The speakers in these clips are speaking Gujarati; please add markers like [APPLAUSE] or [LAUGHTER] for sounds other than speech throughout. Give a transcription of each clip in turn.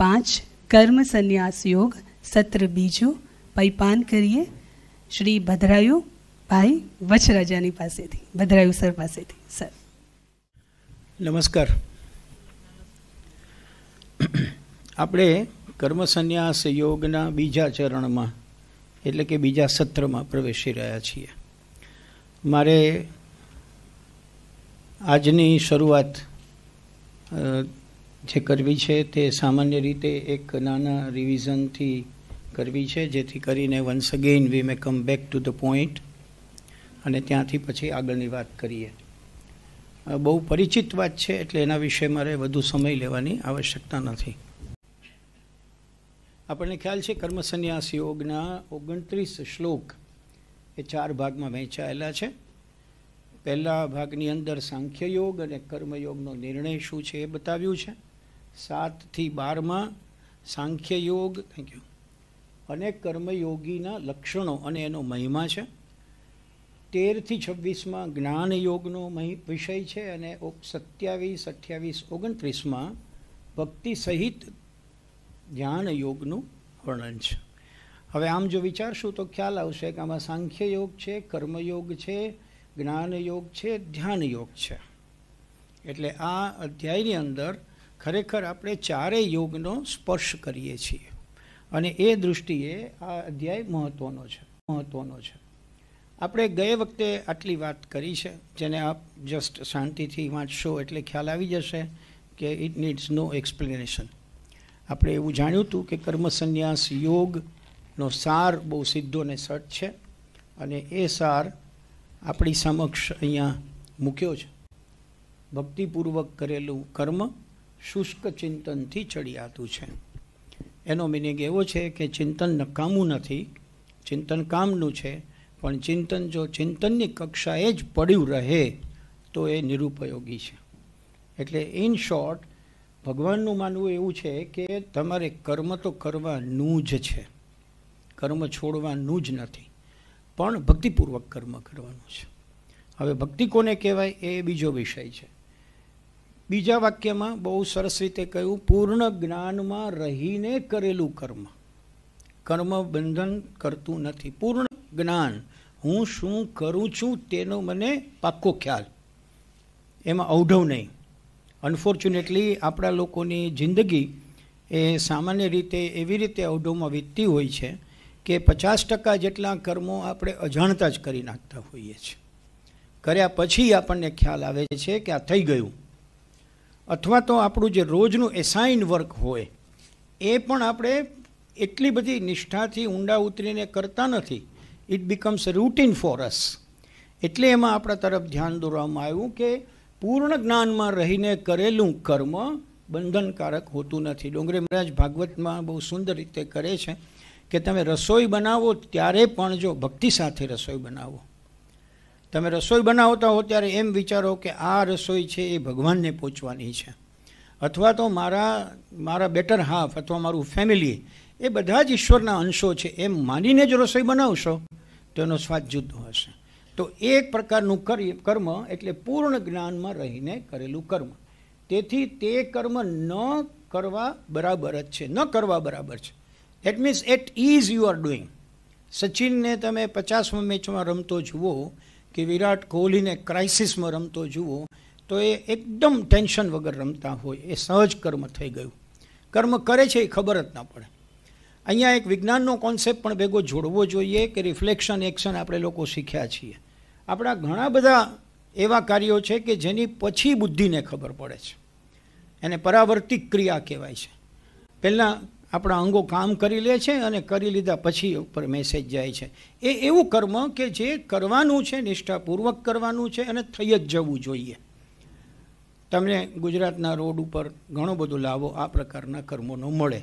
પાંચ કર્મ સંન્યાસ યોગ સત્ર બીજું પૈપાન કરીએ શ્રી ભદ્રાયુ ભાઈ વચરાજાની પાસેથી ભદ્રાયુ સર પાસેથી સર નમસ્કાર આપણે કર્મ સંન્યાસ યોગના બીજા ચરણમાં એટલે કે બીજા સત્રમાં પ્રવેશી રહ્યા છીએ મારે આજની શરૂઆત જે કરવી છે તે સામાન્ય રીતે એક નાના રિવિઝનથી કરવી છે જેથી કરીને once again we may come back to the point અને ત્યાંથી પછી આગળની વાત કરીએ બહુ પરિચિત વાત છે એટલે એના વિશે મારે વધુ સમય લેવાની આવશ્યકતા નથી આપણને ખ્યાલ છે કર્મસન્યાસ યોગના ઓગણત્રીસ શ્લોક એ ચાર ભાગમાં વહેંચાયેલા છે પહેલા ભાગની અંદર સાંખ્ય યોગ અને કર્મયોગનો નિર્ણય શું છે એ બતાવ્યું છે સાતથી બારમાં સાંખ્ય યોગ થેન્ક યુ અને કર્મયોગીના લક્ષણો અને એનો મહિમા છે તેરથી છવ્વીસમાં જ્ઞાન યોગનો વિષય છે અને સત્યાવીસ અઠ્યાવીસ ઓગણત્રીસમાં ભક્તિ સહિત ધ્યાન યોગનું વર્ણન છે હવે આમ જો વિચારશું તો ખ્યાલ આવશે કે આમાં સાંખ્ય યોગ છે કર્મયોગ છે જ્ઞાન યોગ છે ધ્યાન યોગ છે એટલે આ અધ્યાયની અંદર ખરેખર આપણે ચારેય યોગનો સ્પર્શ કરીએ છીએ અને એ દૃષ્ટિએ આ અધ્યાય મહત્ત્વનો છે મહત્ત્વનો છે આપણે ગયે વખતે આટલી વાત કરી છે જેને આપ જસ્ટ શાંતિથી વાંચશો એટલે ખ્યાલ આવી જશે કે ઇટ નીડ્સ નો એક્સપ્લેનેશન આપણે એવું જાણ્યું હતું કે કર્મસન્યાસ યોગનો સાર બહુ સીધો ને સટ છે અને એ સાર આપણી સમક્ષ અહીંયા મૂક્યો છે ભક્તિપૂર્વક કરેલું કર્મ શુષ્ક ચિંતનથી ચડી ચડિયાતું છે એનો મિનિંગ એવો છે કે ચિંતન નકામું નથી ચિંતન કામનું છે પણ ચિંતન જો ચિંતનની કક્ષાએ જ પડ્યું રહે તો એ નિરુપયોગી છે એટલે ઇન શોર્ટ ભગવાનનું માનવું એવું છે કે તમારે કર્મ તો કરવાનું જ છે કર્મ છોડવાનું જ નથી પણ ભક્તિપૂર્વક કર્મ કરવાનું છે હવે ભક્તિ કોને કહેવાય એ બીજો વિષય છે બીજા વાક્યમાં બહુ સરસ રીતે કહ્યું પૂર્ણ જ્ઞાનમાં રહીને કરેલું કર્મ કર્મ બંધન કરતું નથી પૂર્ણ જ્ઞાન હું શું કરું છું તેનો મને પાક્કો ખ્યાલ એમાં અવઢવ નહીં અનફોર્ચ્યુનેટલી આપણા લોકોની જિંદગી એ સામાન્ય રીતે એવી રીતે અવઢવમાં વીતતી હોય છે કે પચાસ ટકા જેટલા કર્મો આપણે અજાણતા જ કરી નાખતા હોઈએ છીએ કર્યા પછી આપણને ખ્યાલ આવે છે કે આ થઈ ગયું અથવા તો આપણું જે રોજનું એસાઇન વર્ક હોય એ પણ આપણે એટલી બધી નિષ્ઠાથી ઊંડા ઉતરીને કરતા નથી it becomes routine for us એટલે એમાં આપણા તરફ ધ્યાન દોરવામાં આવ્યું કે પૂર્ણ જ્ઞાનમાં રહીને કરેલું કર્મ બંધનકારક હોતું નથી ડોંગરે મહારાજ ભાગવતમાં બહુ સુંદર રીતે કરે છે કે તમે રસોઈ બનાવો ત્યારે પણ જો ભક્તિ સાથે રસોઈ બનાવો તમે રસોઈ બનાવતા હો ત્યારે એમ વિચારો કે આ રસોઈ છે એ ભગવાનને પહોંચવાની છે અથવા તો મારા મારા બેટર હાફ અથવા મારું ફેમિલી એ બધા જ ઈશ્વરના અંશો છે એમ માનીને જ રસોઈ બનાવશો તો એનો સ્વાદ જુદો હશે તો એક પ્રકારનું કર્મ એટલે પૂર્ણ જ્ઞાનમાં રહીને કરેલું કર્મ તેથી તે કર્મ ન કરવા બરાબર જ છે ન કરવા બરાબર છે it means it is you are doing સચિનને તમે પચાસમાં મેચમાં રમતો જુઓ કે વિરાટ કોહલીને ક્રાઇસિસમાં રમતો જુઓ તો એ એકદમ ટેન્શન વગર રમતા હોય એ સહજ કર્મ થઈ ગયું કર્મ કરે છે એ ખબર જ ના પડે અહીંયા એક વિજ્ઞાનનો કોન્સેપ્ટ પણ ભેગો જોડવો જોઈએ કે રિફ્લેક્શન એક્શન આપણે લોકો શીખ્યા છીએ આપણા ઘણા બધા એવા કાર્યો છે કે જેની પછી બુદ્ધિને ખબર પડે છે એને પરાવર્તિક ક્રિયા કહેવાય છે પહેલાં આપણા અંગો કામ કરી લે છે અને કરી લીધા પછી ઉપર મેસેજ જાય છે એ એવું કર્મ કે જે કરવાનું છે નિષ્ઠાપૂર્વક કરવાનું છે અને થઈ જ જવું જોઈએ તમને ગુજરાતના રોડ ઉપર ઘણો બધો લાવો આ પ્રકારના કર્મોનો મળે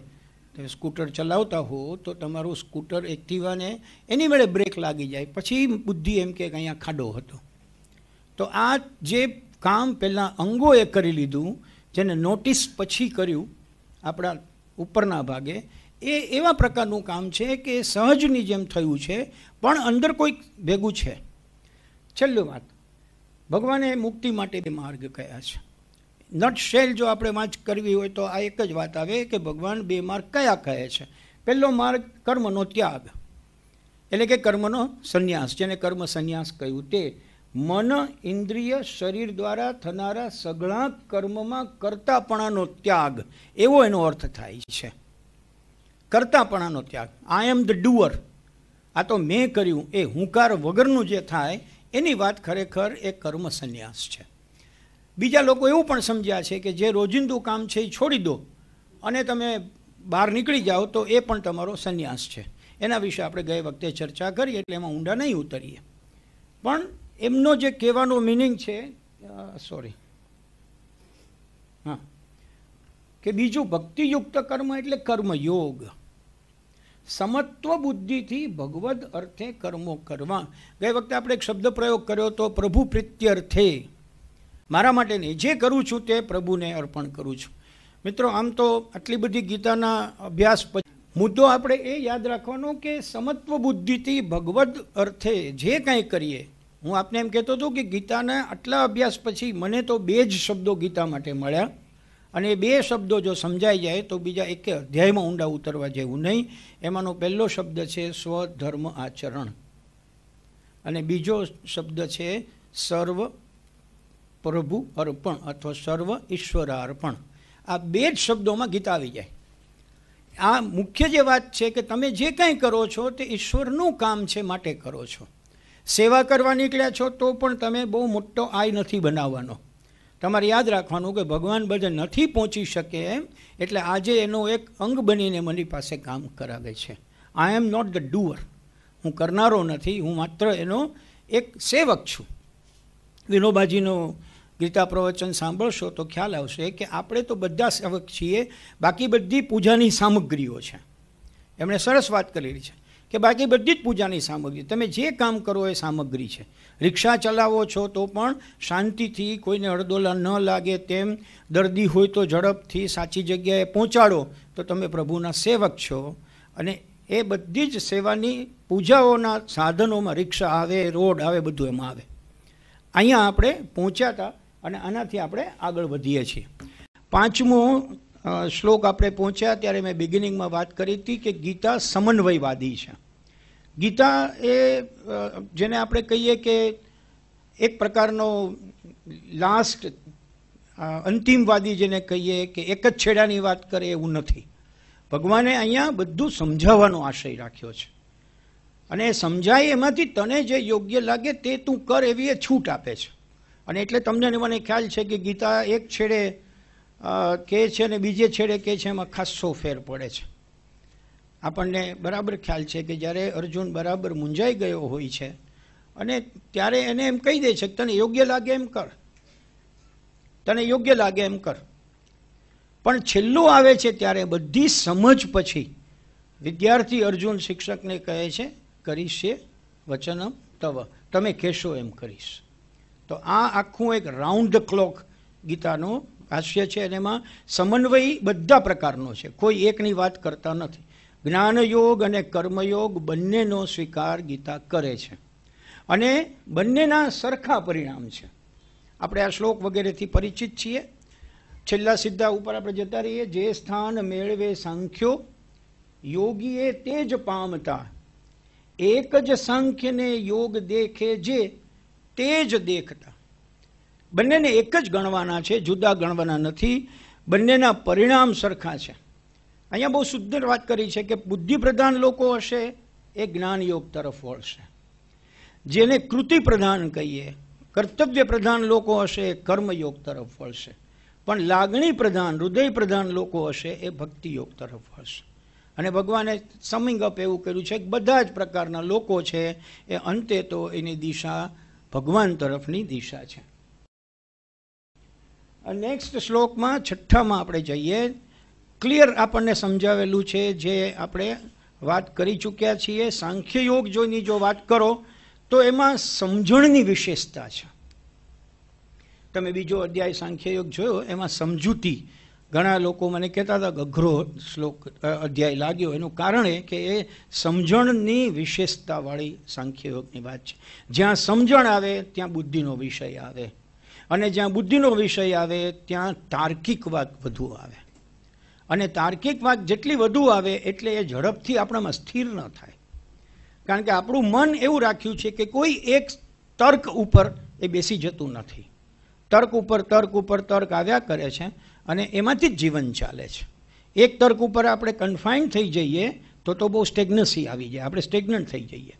તમે સ્કૂટર ચલાવતા હો તો તમારું સ્કૂટર એક્ટિવાને એની વડે બ્રેક લાગી જાય પછી બુદ્ધિ એમ કે અહીંયા ખાડો હતો તો આ જે કામ પહેલાં અંગોએ કરી લીધું જેને નોટિસ પછી કર્યું આપણા ઉપરના ભાગે એ એવા પ્રકારનું કામ છે કે સહજની જેમ થયું છે પણ અંદર કોઈક ભેગું છે છેલ્લું વાત ભગવાને મુક્તિ માટે બે માર્ગ કયા છે નટ શેલ જો આપણે વાંચ કરવી હોય તો આ એક જ વાત આવે કે ભગવાન બે માર્ગ કયા કહે છે પહેલો માર્ગ કર્મનો ત્યાગ એટલે કે કર્મનો સંન્યાસ જેને કર્મ સંન્યાસ કહ્યું તે મન ઇન્દ્રિય શરીર દ્વારા થનારા સઘળા કર્મમાં કરતાપણાનો ત્યાગ એવો એનો અર્થ થાય છે કરતાપણાનો ત્યાગ આઈ એમ ધ ડુઅર આ તો મેં કર્યું એ હુંકાર વગરનું જે થાય એની વાત ખરેખર એ કર્મ સંન્યાસ છે બીજા લોકો એવું પણ સમજ્યા છે કે જે રોજિંદુ કામ છે એ છોડી દો અને તમે બહાર નીકળી જાઓ તો એ પણ તમારો સંન્યાસ છે એના વિશે આપણે ગઈ વખતે ચર્ચા કરી એટલે એમાં ઊંડા નહીં ઉતરીએ પણ એમનો જે કહેવાનો મિનિંગ છે સોરી હા કે બીજું ભક્તિયુક્ત કર્મ એટલે કર્મયોગ સમત્વ બુદ્ધિથી ભગવદ અર્થે કર્મો કરવા ગઈ વખતે આપણે એક શબ્દ પ્રયોગ કર્યો હતો પ્રભુ પ્રીત્યર્થે મારા માટે નહીં જે કરું છું તે પ્રભુને અર્પણ કરું છું મિત્રો આમ તો આટલી બધી ગીતાના અભ્યાસ પછી મુદ્દો આપણે એ યાદ રાખવાનો કે સમત્વ બુદ્ધિથી ભગવદ અર્થે જે કાંઈ કરીએ હું આપને એમ કહેતો હતો કે ગીતાના આટલા અભ્યાસ પછી મને તો બે જ શબ્દો ગીતા માટે મળ્યા અને બે શબ્દો જો સમજાઈ જાય તો બીજા એક અધ્યાયમાં ઊંડા ઉતરવા જેવું નહીં એમાંનો પહેલો શબ્દ છે સ્વધર્મ આચરણ અને બીજો શબ્દ છે સર્વ પ્રભુ અર્પણ અથવા સર્વ ઈશ્વર અર્પણ આ બે જ શબ્દોમાં ગીતા આવી જાય આ મુખ્ય જે વાત છે કે તમે જે કાંઈ કરો છો તે ઈશ્વરનું કામ છે માટે કરો છો સેવા કરવા નીકળ્યા છો તો પણ તમે બહુ મોટો આય નથી બનાવવાનો તમારે યાદ રાખવાનું કે ભગવાન બધે નથી પહોંચી શકે એમ એટલે આજે એનો એક અંગ બનીને મારી પાસે કામ કરાવે છે I am not the doer હું કરનારો નથી હું માત્ર એનો એક સેવક છું વિનોબાજીનો ગીતા પ્રવચન સાંભળશો તો ખ્યાલ આવશે કે આપણે તો બધા સેવક છીએ બાકી બધી પૂજાની સામગ્રીઓ છે એમણે સરસ વાત કરેલી છે કે બાકી બધી જ પૂજાની સામગ્રી તમે જે કામ કરો એ સામગ્રી છે રિક્ષા ચલાવો છો તો પણ શાંતિથી કોઈને હળદોલા ન લાગે તેમ દર્દી હોય તો ઝડપથી સાચી જગ્યાએ પહોંચાડો તો તમે પ્રભુના સેવક છો અને એ બધી જ સેવાની પૂજાઓના સાધનોમાં રિક્ષા આવે રોડ આવે બધું એમાં આવે અહીંયા આપણે પહોંચ્યા હતા અને આનાથી આપણે આગળ વધીએ છીએ પાંચમું શ્લોક આપણે પહોંચ્યા ત્યારે મેં બિગિનિંગમાં વાત કરી હતી કે ગીતા સમન્વયવાદી છે ગીતા એ જેને આપણે કહીએ કે એક પ્રકારનો લાસ્ટ અંતિમવાદી જેને કહીએ કે એક જ છેડાની વાત કરે એવું નથી ભગવાને અહીંયા બધું સમજાવવાનો આશય રાખ્યો છે અને સમજાય એમાંથી તને જે યોગ્ય લાગે તે તું કર એવી એ છૂટ આપે છે અને એટલે તમને મને ખ્યાલ છે કે ગીતા એક છેડે કે છે ને બીજે છેડે કે છે એમાં ખાસ્સો ફેર પડે છે આપણને બરાબર ખ્યાલ છે કે જ્યારે અર્જુન બરાબર મૂંઝાઈ ગયો હોય છે અને ત્યારે એને એમ કહી દે છે કે તને યોગ્ય લાગે એમ કર તને યોગ્ય લાગે એમ કર પણ છેલ્લું આવે છે ત્યારે બધી સમજ પછી વિદ્યાર્થી અર્જુન શિક્ષકને કહે છે કરીશ એ વચનમ તવ તમે કહેશો એમ કરીશ તો આ આખું એક રાઉન્ડ ક્લોક ગીતાનો હાસ્ય છે અને એમાં સમન્વય બધા પ્રકારનો છે કોઈ એકની વાત કરતા નથી જ્ઞાનયોગ અને કર્મયોગ બંનેનો સ્વીકાર ગીતા કરે છે અને બંનેના સરખા પરિણામ છે આપણે આ શ્લોક વગેરેથી પરિચિત છીએ છેલ્લા સિદ્ધા ઉપર આપણે જતા રહીએ જે સ્થાન મેળવે સાંખ્યો યોગીએ તે જ પામતા એક જ સાંખ્યને યોગ દેખે જે તે જ દેખતા બંનેને એક જ ગણવાના છે જુદા ગણવાના નથી બંનેના પરિણામ સરખા છે અહીંયા બહુ સુંદર વાત કરી છે કે બુદ્ધિપ્રધાન લોકો હશે એ જ્ઞાન યોગ તરફ વળશે જેને કૃતિ પ્રધાન કહીએ કર્તવ્ય પ્રધાન લોકો હશે એ કર્મયોગ તરફ વળશે પણ લાગણી પ્રધાન હૃદય પ્રધાન લોકો હશે એ ભક્તિયોગ તરફ વળશે અને ભગવાને સમિંગ અપ એવું કર્યું છે કે બધા જ પ્રકારના લોકો છે એ અંતે તો એની દિશા ભગવાન તરફની દિશા છે નેક્સ્ટ શ્લોકમાં છઠ્ઠામાં આપણે જઈએ ક્લિયર આપણને સમજાવેલું છે જે આપણે વાત કરી ચૂક્યા છીએ સાંખ્ય યોગ જોઈની જો વાત કરો તો એમાં સમજણની વિશેષતા છે તમે બીજો અધ્યાય સાંખ્ય યોગ જોયો એમાં સમજૂતી ઘણા લોકો મને કહેતા હતા અઘરો શ્લોક અધ્યાય લાગ્યો એનું કારણ એ કે એ સમજણની વિશેષતાવાળી સાંખ્ય યોગની વાત છે જ્યાં સમજણ આવે ત્યાં બુદ્ધિનો વિષય આવે અને જ્યાં બુદ્ધિનો વિષય આવે ત્યાં તાર્કિક વાક વધુ આવે અને તાર્કિક વાક જેટલી વધુ આવે એટલે એ ઝડપથી આપણામાં સ્થિર ન થાય કારણ કે આપણું મન એવું રાખ્યું છે કે કોઈ એક તર્ક ઉપર એ બેસી જતું નથી તર્ક ઉપર તર્ક ઉપર તર્ક આવ્યા કરે છે અને એમાંથી જ જીવન ચાલે છે એક તર્ક ઉપર આપણે કન્ફાઇન્ડ થઈ જઈએ તો તો બહુ સ્ટેગ્નસી આવી જાય આપણે સ્ટેગ્નન્ટ થઈ જઈએ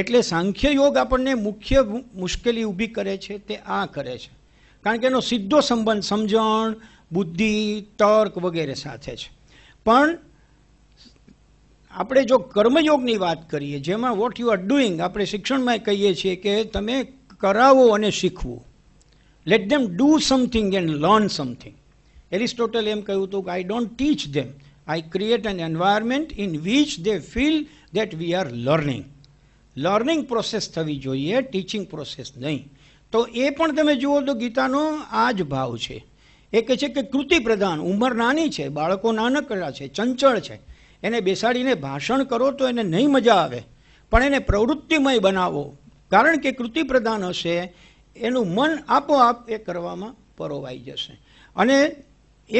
એટલે સાંખ્ય યોગ આપણને મુખ્ય મુશ્કેલી ઊભી કરે છે તે આ કરે છે કારણ કે એનો સીધો સંબંધ સમજણ બુદ્ધિ તર્ક વગેરે સાથે છે પણ આપણે જો કર્મયોગની વાત કરીએ જેમાં વોટ યુ આર ડુઈંગ આપણે શિક્ષણમાં કહીએ છીએ કે તમે કરાવો અને શીખવું let them do something and learn something Aristotle એમ કહ્યું હતું કે I don't teach them I create an environment in which they feel that we are learning learning process થવી જોઈએ ટીચિંગ પ્રોસેસ નહીં તો એ પણ તમે જુઓ તો ગીતાનો આ જ ભાવ છે એ કહે છે કે કૃતિ પ્રધાન ઉંમર નાની છે બાળકો નાનકડા છે ચંચળ છે એને બેસાડીને ભાષણ કરો તો એને નહીં મજા આવે પણ એને પ્રવૃત્તિમય બનાવો કારણ કે કૃતિ પ્રધાન હશે એનું મન આપોઆપ એ કરવામાં પરોવાઈ જશે અને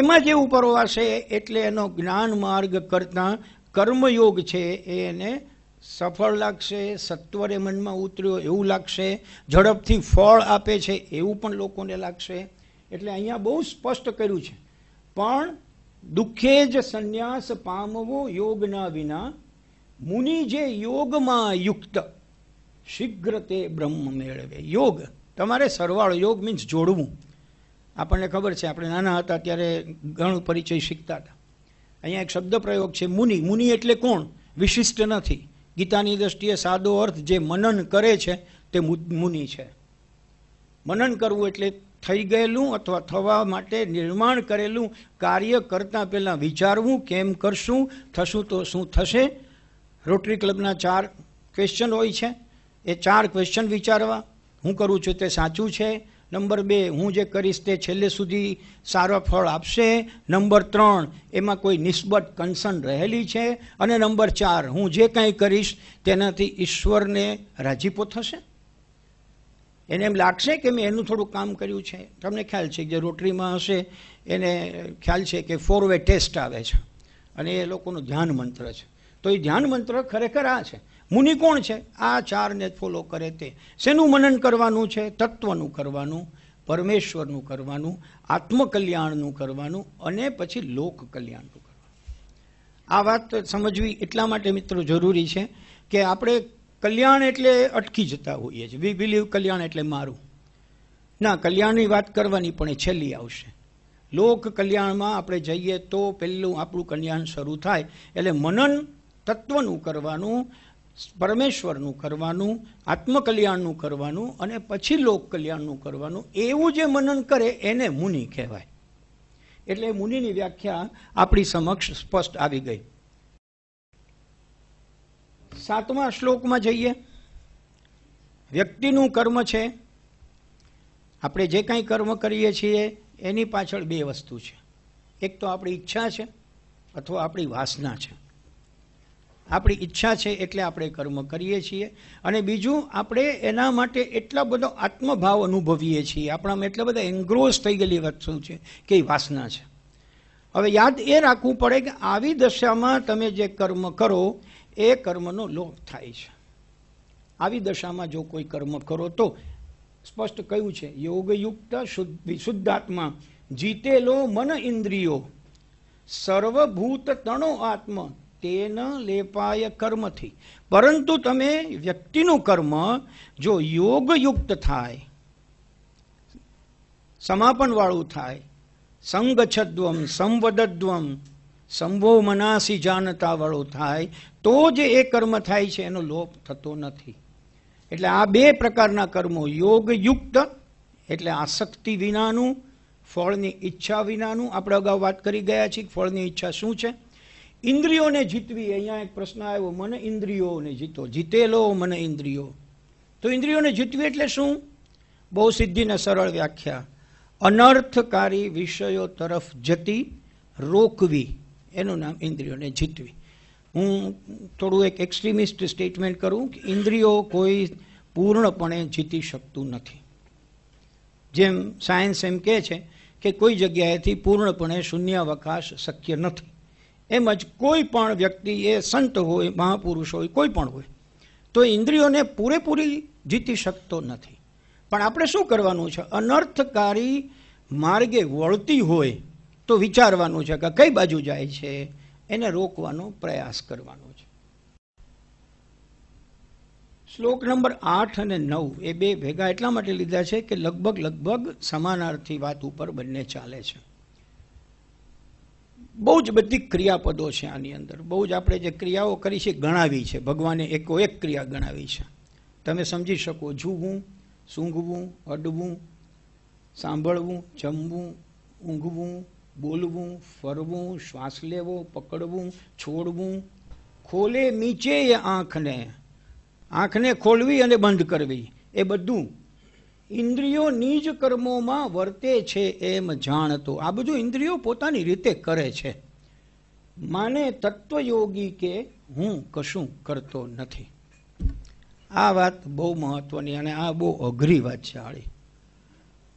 એમાં જેવું પરોવાશે એટલે એનો જ્ઞાન માર્ગ કરતાં કર્મયોગ છે એ એને સફળ લાગશે સત્વરે મનમાં ઉતર્યો એવું લાગશે ઝડપથી ફળ આપે છે એવું પણ લોકોને લાગશે એટલે અહીંયા બહુ સ્પષ્ટ કર્યું છે પણ દુઃખે જ સંન્યાસ પામવો યોગના વિના મુનિ જે યોગમાં યુક્ત શીઘ્ર તે બ્રહ્મ મેળવે યોગ તમારે સરવાળો યોગ મીન્સ જોડવું આપણને ખબર છે આપણે નાના હતા ત્યારે ઘણું પરિચય શીખતા હતા અહીંયા એક શબ્દ પ્રયોગ છે મુનિ મુનિ એટલે કોણ વિશિષ્ટ નથી ગીતાની દ્રષ્ટિએ સાદો અર્થ જે મનન કરે છે તે મુનિ છે મનન કરવું એટલે થઈ ગયેલું અથવા થવા માટે નિર્માણ કરેલું કાર્ય કરતાં પહેલાં વિચારવું કેમ કરશું થશું તો શું થશે રોટરી ક્લબના ચાર ક્વેશ્ચન હોય છે એ ચાર ક્વેશ્ચન વિચારવા હું કરું છું તે સાચું છે નંબર બે હું જે કરીશ તે છેલ્લે સુધી સારા ફળ આપશે નંબર ત્રણ એમાં કોઈ નિસ્બત કન્સર્ન રહેલી છે અને નંબર ચાર હું જે કાંઈ કરીશ તેનાથી ઈશ્વરને રાજીપો થશે એને એમ લાગશે કે મેં એનું થોડું કામ કર્યું છે તમને ખ્યાલ છે જે રોટરીમાં હશે એને ખ્યાલ છે કે ફોર વે ટેસ્ટ આવે છે અને એ લોકોનું ધ્યાન મંત્ર છે તો એ ધ્યાન મંત્ર ખરેખર આ છે મુનિ કોણ છે આ ચારને ફોલો કરે તે શેનું મનન કરવાનું છે તત્વનું કરવાનું પરમેશ્વરનું કરવાનું આત્મકલ્યાણનું કરવાનું અને પછી લોક કલ્યાણનું કરવાનું આ વાત સમજવી એટલા માટે મિત્રો જરૂરી છે કે આપણે કલ્યાણ એટલે અટકી જતા હોઈએ છીએ વી બિલીવ કલ્યાણ એટલે મારું ના કલ્યાણની વાત કરવાની પણ એ છેલ્લી આવશે લોક કલ્યાણમાં આપણે જઈએ તો પહેલું આપણું કલ્યાણ શરૂ થાય એટલે મનન તત્વનું કરવાનું પરમેશ્વરનું કરવાનું આત્મકલ્યાણનું કરવાનું અને પછી લોકકલ્યાણનું કરવાનું એવું જે મનન કરે એને મુનિ કહેવાય એટલે મુનિની વ્યાખ્યા આપણી સમક્ષ સ્પષ્ટ આવી ગઈ સાતમા શ્લોકમાં જઈએ વ્યક્તિનું કર્મ છે આપણે જે કાંઈ કર્મ કરીએ છીએ એની પાછળ બે વસ્તુ છે એક તો આપણી ઈચ્છા છે અથવા આપણી વાસના છે આપણી ઈચ્છા છે એટલે આપણે કર્મ કરીએ છીએ અને બીજું આપણે એના માટે એટલા બધો આત્મભાવ અનુભવીએ છીએ આપણામાં એટલા બધા એન્ગ્રોસ થઈ ગયેલી વસ્તુ છે કે એ વાસના છે હવે યાદ એ રાખવું પડે કે આવી દશામાં તમે જે કર્મ કરો એ કર્મનો લોપ થાય છે આવી દશામાં જો કોઈ કર્મ કરો તો સ્પષ્ટ કહ્યું છે યોગયુક્ત શુદ્ધ શુદ્ધાત્મા જીતેલો મન ઇન્દ્રિયો સર્વભૂત તણો આત્મા તેન લેપાય કર્મથી પરંતુ તમે વ્યક્તિનું કર્મ જો યોગયુક્ત થાય સમાપનવાળું થાય સંગછદ્વમ સંવદદ્વમ સંભો મનાસી જાણતાવાળું થાય તો જ એ કર્મ થાય છે એનો લોપ થતો નથી એટલે આ બે પ્રકારના કર્મો યોગયુક્ત એટલે આસક્તિ વિનાનું ફળની ઈચ્છા વિનાનું આપણે અગાઉ વાત કરી ગયા છીએ ફળની ઈચ્છા શું છે ઇન્દ્રિયોને જીતવી અહીંયા એક પ્રશ્ન આવ્યો મને ઇન્દ્રિયોને જીતો જીતેલો મને ઇન્દ્રિયો તો ઇન્દ્રિયોને જીતવી એટલે શું બહુ સિદ્ધિને સરળ વ્યાખ્યા અનર્થકારી વિષયો તરફ જતી રોકવી એનું નામ ઇન્દ્રિયોને જીતવી હું થોડું એક એક્સ્ટ્રીમિસ્ટ સ્ટેટમેન્ટ કરું કે ઇન્દ્રિયો કોઈ પૂર્ણપણે જીતી શકતું નથી જેમ સાયન્સ એમ કહે છે કે કોઈ જગ્યાએથી પૂર્ણપણે શૂન્યાવકાશ શક્ય નથી એમ જ કોઈ પણ વ્યક્તિ એ સંત હોય મહાપુરુષ હોય કોઈ પણ હોય તો ઇન્દ્રિયોને પૂરેપૂરી જીતી શકતો નથી પણ આપણે શું કરવાનું છે અનર્થકારી માર્ગે વળતી હોય તો વિચારવાનું છે કે કઈ બાજુ જાય છે એને રોકવાનો પ્રયાસ કરવાનો છે શ્લોક નંબર આઠ અને નવ એ બે ભેગા એટલા માટે લીધા છે કે લગભગ લગભગ સમાનાર્થી વાત ઉપર બંને ચાલે છે બહુ જ બધી ક્રિયાપદો છે આની અંદર બહુ જ આપણે જે ક્રિયાઓ કરી છે ગણાવી છે ભગવાને એકો એક ક્રિયા ગણાવી છે તમે સમજી શકો જુવું સૂંઘવું અડવું સાંભળવું જમવું ઊંઘવું બોલવું ફરવું શ્વાસ લેવો પકડવું છોડવું ખોલે નીચે એ આંખને આંખને ખોલવી અને બંધ કરવી એ બધું ઇન્દ્રિયો નિજ કર્મોમાં વર્તે છે એમ જાણતો આ બધું ઇન્દ્રિયો પોતાની રીતે કરે છે માને તત્વયોગી કે હું કશું કરતો નથી આ વાત બહુ મહત્વની અને આ બહુ અઘરી વાત છે આળી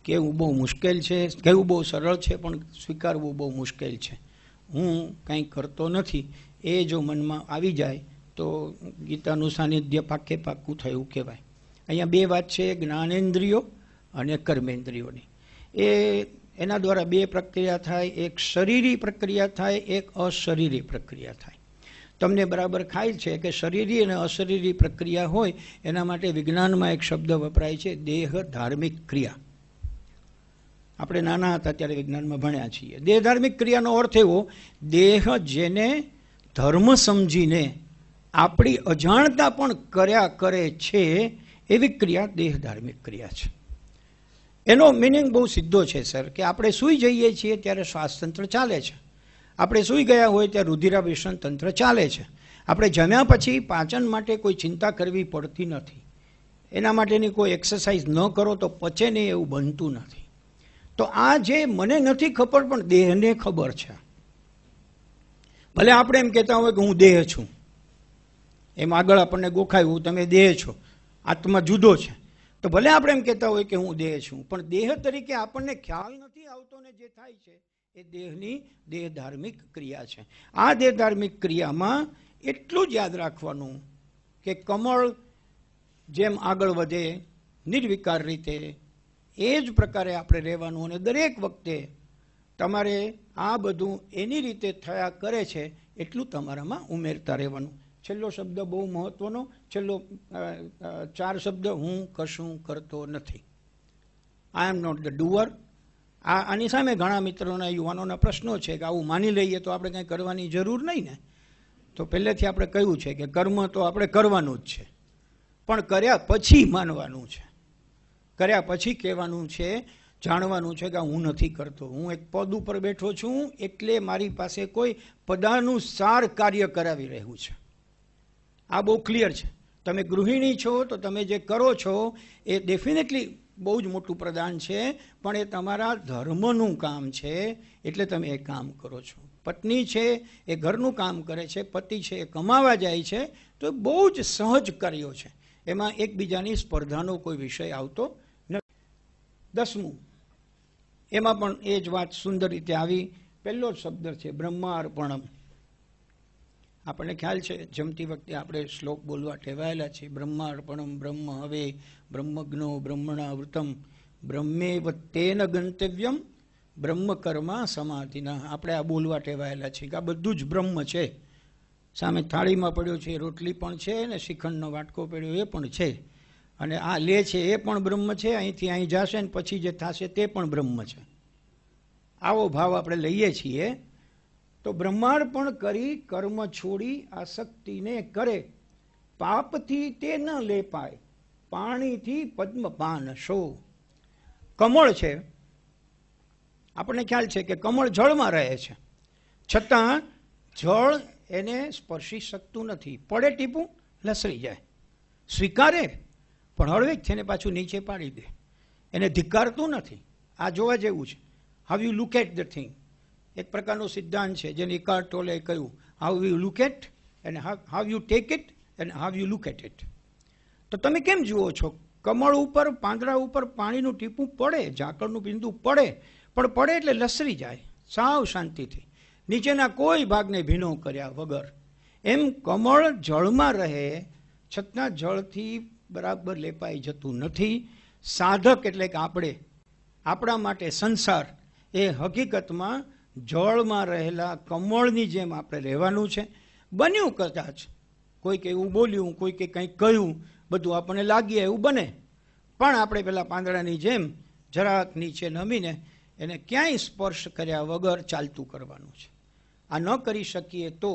કેવું બહુ મુશ્કેલ છે કેવું બહુ સરળ છે પણ સ્વીકારવું બહુ મુશ્કેલ છે હું કંઈ કરતો નથી એ જો મનમાં આવી જાય તો ગીતાનું સાનિધ્ય પાકે પાક્કું થયું કહેવાય અહીંયા બે વાત છે જ્ઞાનેન્દ્રિયો અને કર્મેન્દ્રિયોની એ એના દ્વારા બે પ્રક્રિયા થાય એક શરીરી પ્રક્રિયા થાય એક અશરીરી પ્રક્રિયા થાય તમને બરાબર ખાય છે કે શરીરી અને અશરીરી પ્રક્રિયા હોય એના માટે વિજ્ઞાનમાં એક શબ્દ વપરાય છે દેહ ધાર્મિક ક્રિયા આપણે નાના હતા ત્યારે વિજ્ઞાનમાં ભણ્યા છીએ દેહ ધાર્મિક ક્રિયાનો અર્થ એવો દેહ જેને ધર્મ સમજીને આપણી અજાણતા પણ કર્યા કરે છે એવી ક્રિયા દેહ ધાર્મિક ક્રિયા છે એનો મિનિંગ બહુ સીધો છે સર કે આપણે સૂઈ જઈએ છીએ ત્યારે શ્વાસતંત્ર ચાલે છે આપણે સૂઈ ગયા હોય ત્યારે રુધિરાભિષણ તંત્ર ચાલે છે આપણે જમ્યા પછી પાચન માટે કોઈ ચિંતા કરવી પડતી નથી એના માટેની કોઈ એક્સરસાઇઝ ન કરો તો પચે નહીં એવું બનતું નથી તો આ જે મને નથી ખબર પણ દેહને ખબર છે ભલે આપણે એમ કહેતા હોય કે હું દેહ છું એમ આગળ આપણને ગોખાયું તમે દેહ છો આત્મા જુદો છે તો ભલે આપણે એમ કહેતા હોય કે હું દેહ છું પણ દેહ તરીકે આપણને ખ્યાલ નથી આવતો ને જે થાય છે એ દેહની દેહ ધાર્મિક ક્રિયા છે આ દેહ ધાર્મિક ક્રિયામાં એટલું જ યાદ રાખવાનું કે કમળ જેમ આગળ વધે નિર્વિકાર રીતે એ જ પ્રકારે આપણે રહેવાનું અને દરેક વખતે તમારે આ બધું એની રીતે થયા કરે છે એટલું તમારામાં ઉમેરતા રહેવાનું છેલ્લો શબ્દ બહુ મહત્વનો છેલ્લો ચાર શબ્દ હું કશું કરતો નથી I am not the doer આ આની સામે ઘણા મિત્રોના યુવાનોના પ્રશ્નો છે કે આવું માની લઈએ તો આપણે કંઈ કરવાની જરૂર નહીં ને તો પહેલેથી આપણે કહ્યું છે કે કર્મ તો આપણે કરવાનું જ છે પણ કર્યા પછી માનવાનું છે કર્યા પછી કહેવાનું છે જાણવાનું છે કે હું નથી કરતો હું એક પદ ઉપર બેઠો છું એટલે મારી પાસે કોઈ પદાનું સાર કાર્ય કરાવી રહ્યું છે આ બહુ ક્લિયર છે તમે ગૃહિણી છો તો તમે જે કરો છો એ ડેફિનેટલી બહુ જ મોટું પ્રદાન છે પણ એ તમારા ધર્મનું કામ છે એટલે તમે એ કામ કરો છો પત્ની છે એ ઘરનું કામ કરે છે પતિ છે એ કમાવા જાય છે તો એ બહુ જ સહજ કર્યો છે એમાં એકબીજાની સ્પર્ધાનો કોઈ વિષય આવતો નથી દસમું એમાં પણ એ જ વાત સુંદર રીતે આવી પહેલો શબ્દ છે બ્રહ્મા અર્પણમ આપણને ખ્યાલ છે જમતી વખતે આપણે શ્લોક બોલવા ટેવાયેલા છે બ્રહ્માર્પણમ બ્રહ્મ હવે બ્રહ્મજ્ઞો બ્રહ્મણાવૃતમ બ્રહ્મેવ તેન ગંતવ્યમ બ્રહ્મકર્મા સમાધિના આપણે આ બોલવા ટેવાયેલા છીએ કે આ બધું જ બ્રહ્મ છે સામે થાળીમાં પડ્યો છે રોટલી પણ છે અને શ્રીખંડનો વાટકો પડ્યો એ પણ છે અને આ લે છે એ પણ બ્રહ્મ છે અહીંથી અહીં જશે ને પછી જે થશે તે પણ બ્રહ્મ છે આવો ભાવ આપણે લઈએ છીએ તો બ્રહ્માંડ પણ કરી કર્મ છોડી આ શક્તિને કરે પાપથી તે ન લેપાય પાણીથી પદ્મપાન શો કમળ છે આપણને ખ્યાલ છે કે કમળ જળમાં રહે છે છતાં જળ એને સ્પર્શી શકતું નથી પડે ટીપું લસરી જાય સ્વીકારે પણ હળવેક છે ને પાછું નીચે પાડી દે એને ધિક્કારતું નથી આ જોવા જેવું છે how you look at the thing એક પ્રકારનો સિદ્ધાંત છે જેને ઇકાર ટોલે કહ્યું how you look at and how you take it and how you look at it તો તમે કેમ જુઓ છો કમળ ઉપર પાંદડા ઉપર પાણીનું ટીપું પડે ઝાકળનું બિંદુ પડે પણ પડે એટલે લસરી જાય સાવ શાંતિથી નીચેના કોઈ ભાગને ભીનો કર્યા વગર એમ કમળ જળમાં રહે છતાં જળથી બરાબર લેપાઈ જતું નથી સાધક એટલે કે આપણે આપણા માટે સંસાર એ હકીકતમાં જળમાં રહેલા કમળની જેમ આપણે રહેવાનું છે બન્યું કદાચ કોઈ કોઈક એવું બોલ્યું કોઈ કંઈ કંઈક કહ્યું બધું આપણને લાગીએ એવું બને પણ આપણે પેલા પાંદડાની જેમ જરાક નીચે નમીને એને ક્યાંય સ્પર્શ કર્યા વગર ચાલતું કરવાનું છે આ ન કરી શકીએ તો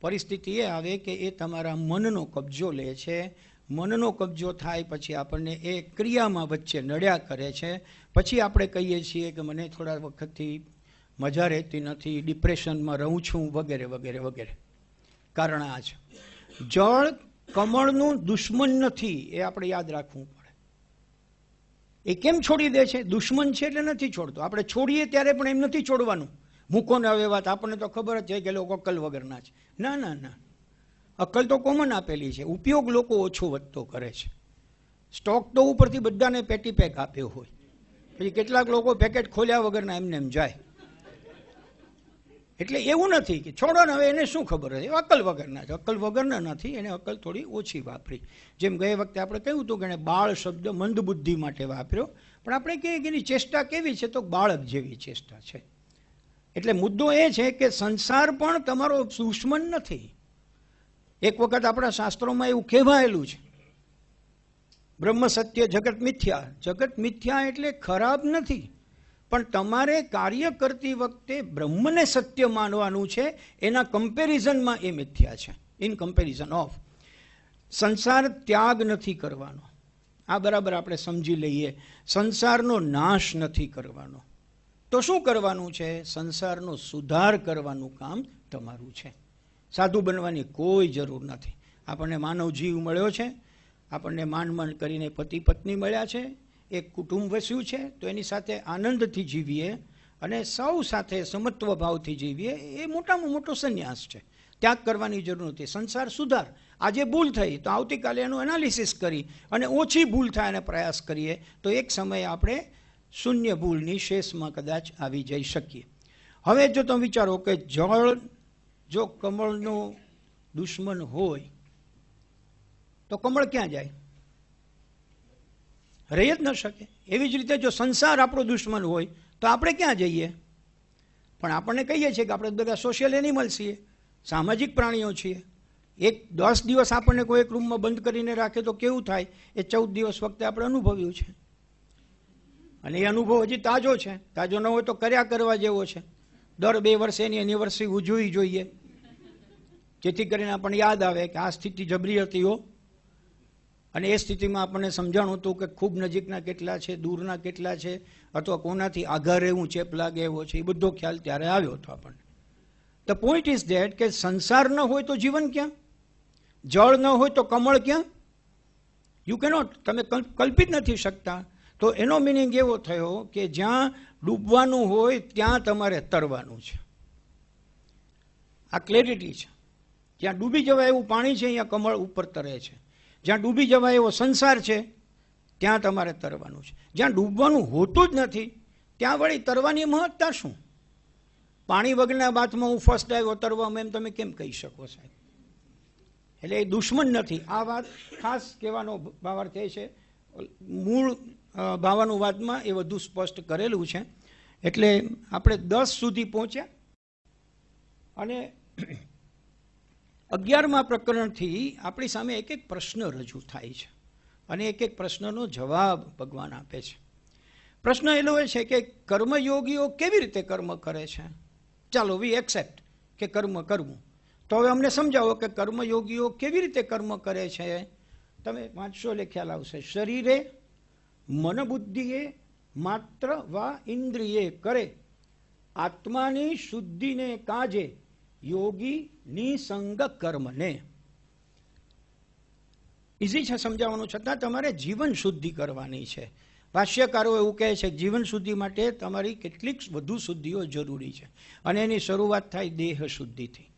પરિસ્થિતિ એ આવે કે એ તમારા મનનો કબજો લે છે મનનો કબજો થાય પછી આપણને એ ક્રિયામાં વચ્ચે નડ્યા કરે છે પછી આપણે કહીએ છીએ કે મને થોડા વખતથી મજા રહેતી નથી ડિપ્રેશનમાં રહું છું વગેરે વગેરે વગેરે કારણ આ છે જળ કમળનું દુશ્મન નથી એ આપણે યાદ રાખવું પડે એ કેમ છોડી દે છે દુશ્મન છે એટલે નથી છોડતો આપણે છોડીએ ત્યારે પણ એમ નથી છોડવાનું મૂકો ને હવે વાત આપણને તો ખબર જ છે કે લોકો અક્કલ વગરના છે ના ના ના અક્કલ તો કોમન આપેલી છે ઉપયોગ લોકો ઓછો વધતો કરે છે સ્ટોક તો ઉપરથી બધાને પેટી પેક આપ્યો હોય પછી કેટલાક લોકો પેકેટ ખોલ્યા વગરના એમને એમ જાય એટલે એવું નથી કે છોડો ને હવે એને શું ખબર હતી અકલ વગરના છે અકલ વગરના નથી એને અકલ થોડી ઓછી વાપરી જેમ ગયે વખતે આપણે કહ્યું હતું કે એણે બાળ શબ્દ મંદ બુદ્ધિ માટે વાપર્યો પણ આપણે કહીએ કે એની ચેષ્ટા કેવી છે તો બાળક જેવી ચેષ્ટા છે એટલે મુદ્દો એ છે કે સંસાર પણ તમારો દુશ્મન નથી એક વખત આપણા શાસ્ત્રોમાં એવું કહેવાયેલું છે બ્રહ્મ સત્ય જગત મિથ્યા જગત મિથ્યા એટલે ખરાબ નથી પણ તમારે કાર્ય કરતી વખતે બ્રહ્મને સત્ય માનવાનું છે એના કમ્પેરિઝનમાં એ મિથ્યા છે ઇન કમ્પેરિઝન ઓફ સંસાર ત્યાગ નથી કરવાનો આ બરાબર આપણે સમજી લઈએ સંસારનો નાશ નથી કરવાનો તો શું કરવાનું છે સંસારનો સુધાર કરવાનું કામ તમારું છે સાધુ બનવાની કોઈ જરૂર નથી આપણને માનવ જીવ મળ્યો છે આપણને માંડ માંડ કરીને પતિ પત્ની મળ્યા છે એક કુટુંબ વસ્યું છે તો એની સાથે આનંદથી જીવીએ અને સૌ સાથે સમત્વ ભાવથી જીવીએ એ મોટામાં મોટો સંન્યાસ છે ત્યાગ કરવાની જરૂર નથી સંસાર સુધાર આજે ભૂલ થઈ તો આવતીકાલે એનું એનાલિસિસ કરી અને ઓછી ભૂલ થાય અને પ્રયાસ કરીએ તો એક સમયે આપણે શૂન્ય ભૂલની શેષમાં કદાચ આવી જઈ શકીએ હવે જો તમે વિચારો કે જળ જો કમળનો દુશ્મન હોય તો કમળ ક્યાં જાય રહી જ ન શકે એવી જ રીતે જો સંસાર આપણો દુશ્મન હોય તો આપણે ક્યાં જઈએ પણ આપણને કહીએ છીએ કે આપણે બધા સોશિયલ એનિમલ છીએ સામાજિક પ્રાણીઓ છીએ એક દસ દિવસ આપણને કોઈ એક રૂમમાં બંધ કરીને રાખે તો કેવું થાય એ ચૌદ દિવસ વખતે આપણે અનુભવ્યું છે અને એ અનુભવ હજી તાજો છે તાજો ન હોય તો કર્યા કરવા જેવો છે દર બે વર્ષે એની એનિવર્સરી ઉજવવી જોઈએ જેથી કરીને આપણને યાદ આવે કે આ સ્થિતિ જબરી હતી હો અને એ સ્થિતિમાં આપણને સમજાણું હતું કે ખૂબ નજીકના કેટલા છે દૂરના કેટલા છે અથવા કોનાથી આઘાર એવું ચેપ લાગે એવો છે એ બધો ખ્યાલ ત્યારે આવ્યો હતો આપણને ધ પોઈન્ટ ઇઝ ધેટ કે સંસાર ન હોય તો જીવન ક્યાં જળ ન હોય તો કમળ ક્યાં યુ કેનોટ તમે કલ્પિત નથી શકતા તો એનો મિનિંગ એવો થયો કે જ્યાં ડૂબવાનું હોય ત્યાં તમારે તરવાનું છે આ ક્લેરિટી છે જ્યાં ડૂબી જવાય એવું પાણી છે અહીંયા કમળ ઉપર તરે છે જ્યાં ડૂબી જવાય એવો સંસાર છે ત્યાં તમારે તરવાનું છે જ્યાં ડૂબવાનું હોતું જ નથી ત્યાં વળી તરવાની મહત્તા શું પાણી વગરના બાથમાં હું ફર્સ્ટ આવ્યો તરવામાં એમ તમે કેમ કહી શકો સાહેબ એટલે એ દુશ્મન નથી આ વાત ખાસ કહેવાનો ભાવાર્થ એ છે મૂળ વાતમાં એ વધુ સ્પષ્ટ કરેલું છે એટલે આપણે દસ સુધી પહોંચ્યા અને અગિયારમા પ્રકરણથી આપણી સામે એક એક પ્રશ્ન રજૂ થાય છે અને એક એક પ્રશ્નનો જવાબ ભગવાન આપે છે પ્રશ્ન એનો એ છે કે કર્મયોગીઓ કેવી રીતે કર્મ કરે છે ચાલો વી એક્સેપ્ટ કે કર્મ કરવું તો હવે અમને સમજાવો કે કર્મયોગીઓ કેવી રીતે કર્મ કરે છે તમે વાંચશો એટલે ખ્યાલ આવશે શરીરે મન બુદ્ધિએ માત્ર વા ઇન્દ્રિયે કરે આત્માની શુદ્ધિને કાજે યોગી નિસંગ કર્મને ઇઝી છે સમજાવવાનું છતાં તમારે જીવન શુદ્ધિ કરવાની છે ભાષ્યકારો એવું કહે છે જીવન શુદ્ધિ માટે તમારી કેટલીક વધુ શુદ્ધિઓ જરૂરી છે અને એની શરૂઆત થાય દેહ શુદ્ધિથી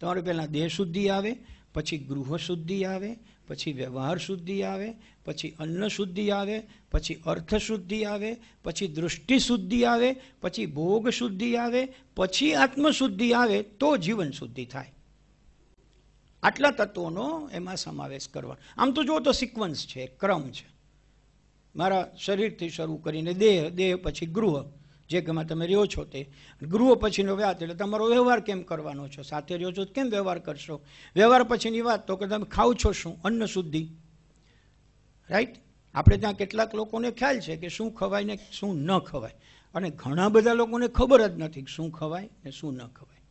તમારે પહેલાં દેહ શુદ્ધિ આવે પછી ગૃહ શુદ્ધિ આવે પછી વ્યવહાર શુદ્ધિ આવે પછી અન્ન શુદ્ધિ આવે પછી અર્થ શુદ્ધિ આવે પછી દૃષ્ટિ શુદ્ધિ આવે પછી ભોગ શુદ્ધિ આવે પછી આત્મશુદ્ધિ આવે તો જીવન શુદ્ધિ થાય આટલા તત્વોનો એમાં સમાવેશ કરવાનો આમ તો જુઓ તો સિક્વન્સ છે ક્રમ છે મારા શરીરથી શરૂ કરીને દેહ દેહ પછી ગૃહ જે ગમે તમે રહ્યો છો તે ગૃહ પછીનો વ્યાત એટલે તમારો વ્યવહાર કેમ કરવાનો છો સાથે રહ્યો છો કેમ વ્યવહાર કરશો વ્યવહાર પછીની વાત તો કે તમે ખાવ છો શું અન્ન શુદ્ધિ રાઈટ આપણે ત્યાં કેટલાક લોકોને ખ્યાલ છે કે શું ખવાય ને શું ન ખવાય અને ઘણા બધા લોકોને ખબર જ નથી શું ખવાય ને શું ન ખવાય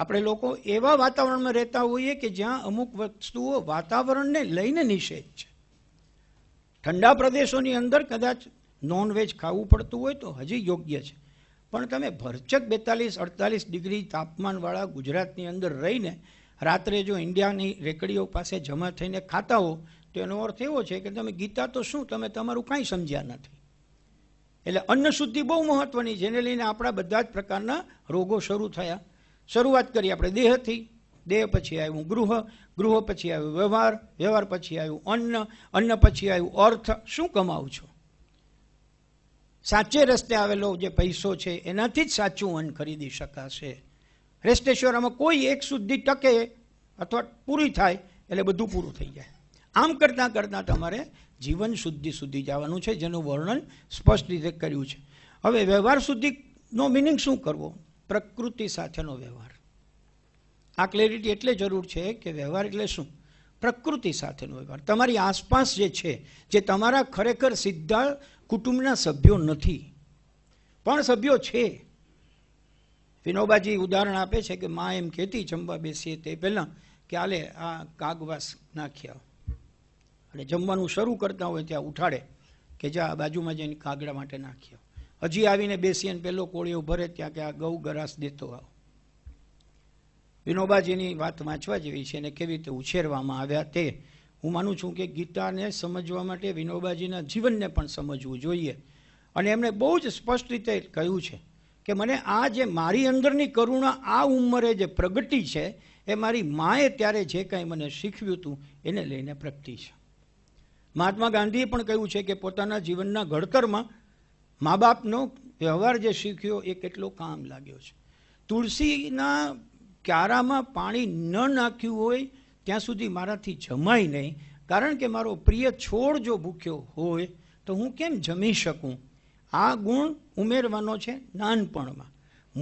આપણે લોકો એવા વાતાવરણમાં રહેતા હોઈએ કે જ્યાં અમુક વસ્તુઓ વાતાવરણને લઈને નિષેધ છે ઠંડા પ્રદેશોની અંદર કદાચ નોનવેજ ખાવું પડતું હોય તો હજી યોગ્ય છે પણ તમે ભરચક બેતાલીસ અડતાલીસ ડિગ્રી તાપમાનવાળા ગુજરાતની અંદર રહીને રાત્રે જો ઇન્ડિયાની રેકડીઓ પાસે જમા થઈને ખાતા હો તેનો અર્થ એવો છે કે તમે ગીતા તો શું તમે તમારું કાંઈ સમજ્યા નથી એટલે અન્નશુદ્ધિ બહુ મહત્વની જેને લઈને આપણા બધા જ પ્રકારના રોગો શરૂ થયા શરૂઆત કરી આપણે દેહથી દેહ પછી આવ્યું ગૃહ ગૃહ પછી આવ્યું વ્યવહાર વ્યવહાર પછી આવ્યું અન્ન અન્ન પછી આવ્યું અર્થ શું કમાવું છો સાચે રસ્તે આવેલો જે પૈસો છે એનાથી જ સાચું અન્ન ખરીદી શકાશે રેસ્ટેશ્વરમાં કોઈ એક શુદ્ધિ ટકે અથવા પૂરી થાય એટલે બધું પૂરું થઈ જાય આમ કરતાં કરતાં તમારે જીવન શુદ્ધિ સુધી જવાનું છે જેનું વર્ણન સ્પષ્ટ રીતે કર્યું છે હવે વ્યવહાર શુદ્ધિનો મિનિંગ શું કરવો પ્રકૃતિ સાથેનો વ્યવહાર આ ક્લેરિટી એટલે જરૂર છે કે વ્યવહાર એટલે શું પ્રકૃતિ સાથેનો વ્યવહાર તમારી આસપાસ જે છે જે તમારા ખરેખર સીધા કુટુંબના સભ્યો નથી પણ સભ્યો છે વિનોબાજી ઉદાહરણ આપે છે કે મા એમ કહેતી જમવા બેસીએ તે પહેલાં કે આલે આ કાગવાસ નાખ્યા અને જમવાનું શરૂ કરતા હોય ત્યાં ઉઠાડે કે જા બાજુમાં જઈને કાગડા માટે નાખ્યો હજી આવીને બેસી અને પેલો કોળીઓ ભરે ત્યાં કે આ ગૌ ગરાસ દેતો આવો વિનોબાજીની વાત વાંચવા જેવી છે અને કેવી રીતે ઉછેરવામાં આવ્યા તે હું માનું છું કે ગીતાને સમજવા માટે વિનોબાજીના જીવનને પણ સમજવું જોઈએ અને એમણે બહુ જ સ્પષ્ટ રીતે કહ્યું છે કે મને આ જે મારી અંદરની કરુણા આ ઉંમરે જે પ્રગટી છે એ મારી માએ ત્યારે જે કાંઈ મને શીખવ્યું હતું એને લઈને પ્રગટી છે મહાત્મા ગાંધીએ પણ કહ્યું છે કે પોતાના જીવનના ઘડતરમાં મા બાપનો વ્યવહાર જે શીખ્યો એ કેટલો કામ લાગ્યો છે તુલસીના ક્યારામાં પાણી ન નાખ્યું હોય ત્યાં સુધી મારાથી જમાય નહીં કારણ કે મારો પ્રિય છોડ જો ભૂખ્યો હોય તો હું કેમ જમી શકું આ ગુણ ઉમેરવાનો છે નાનપણમાં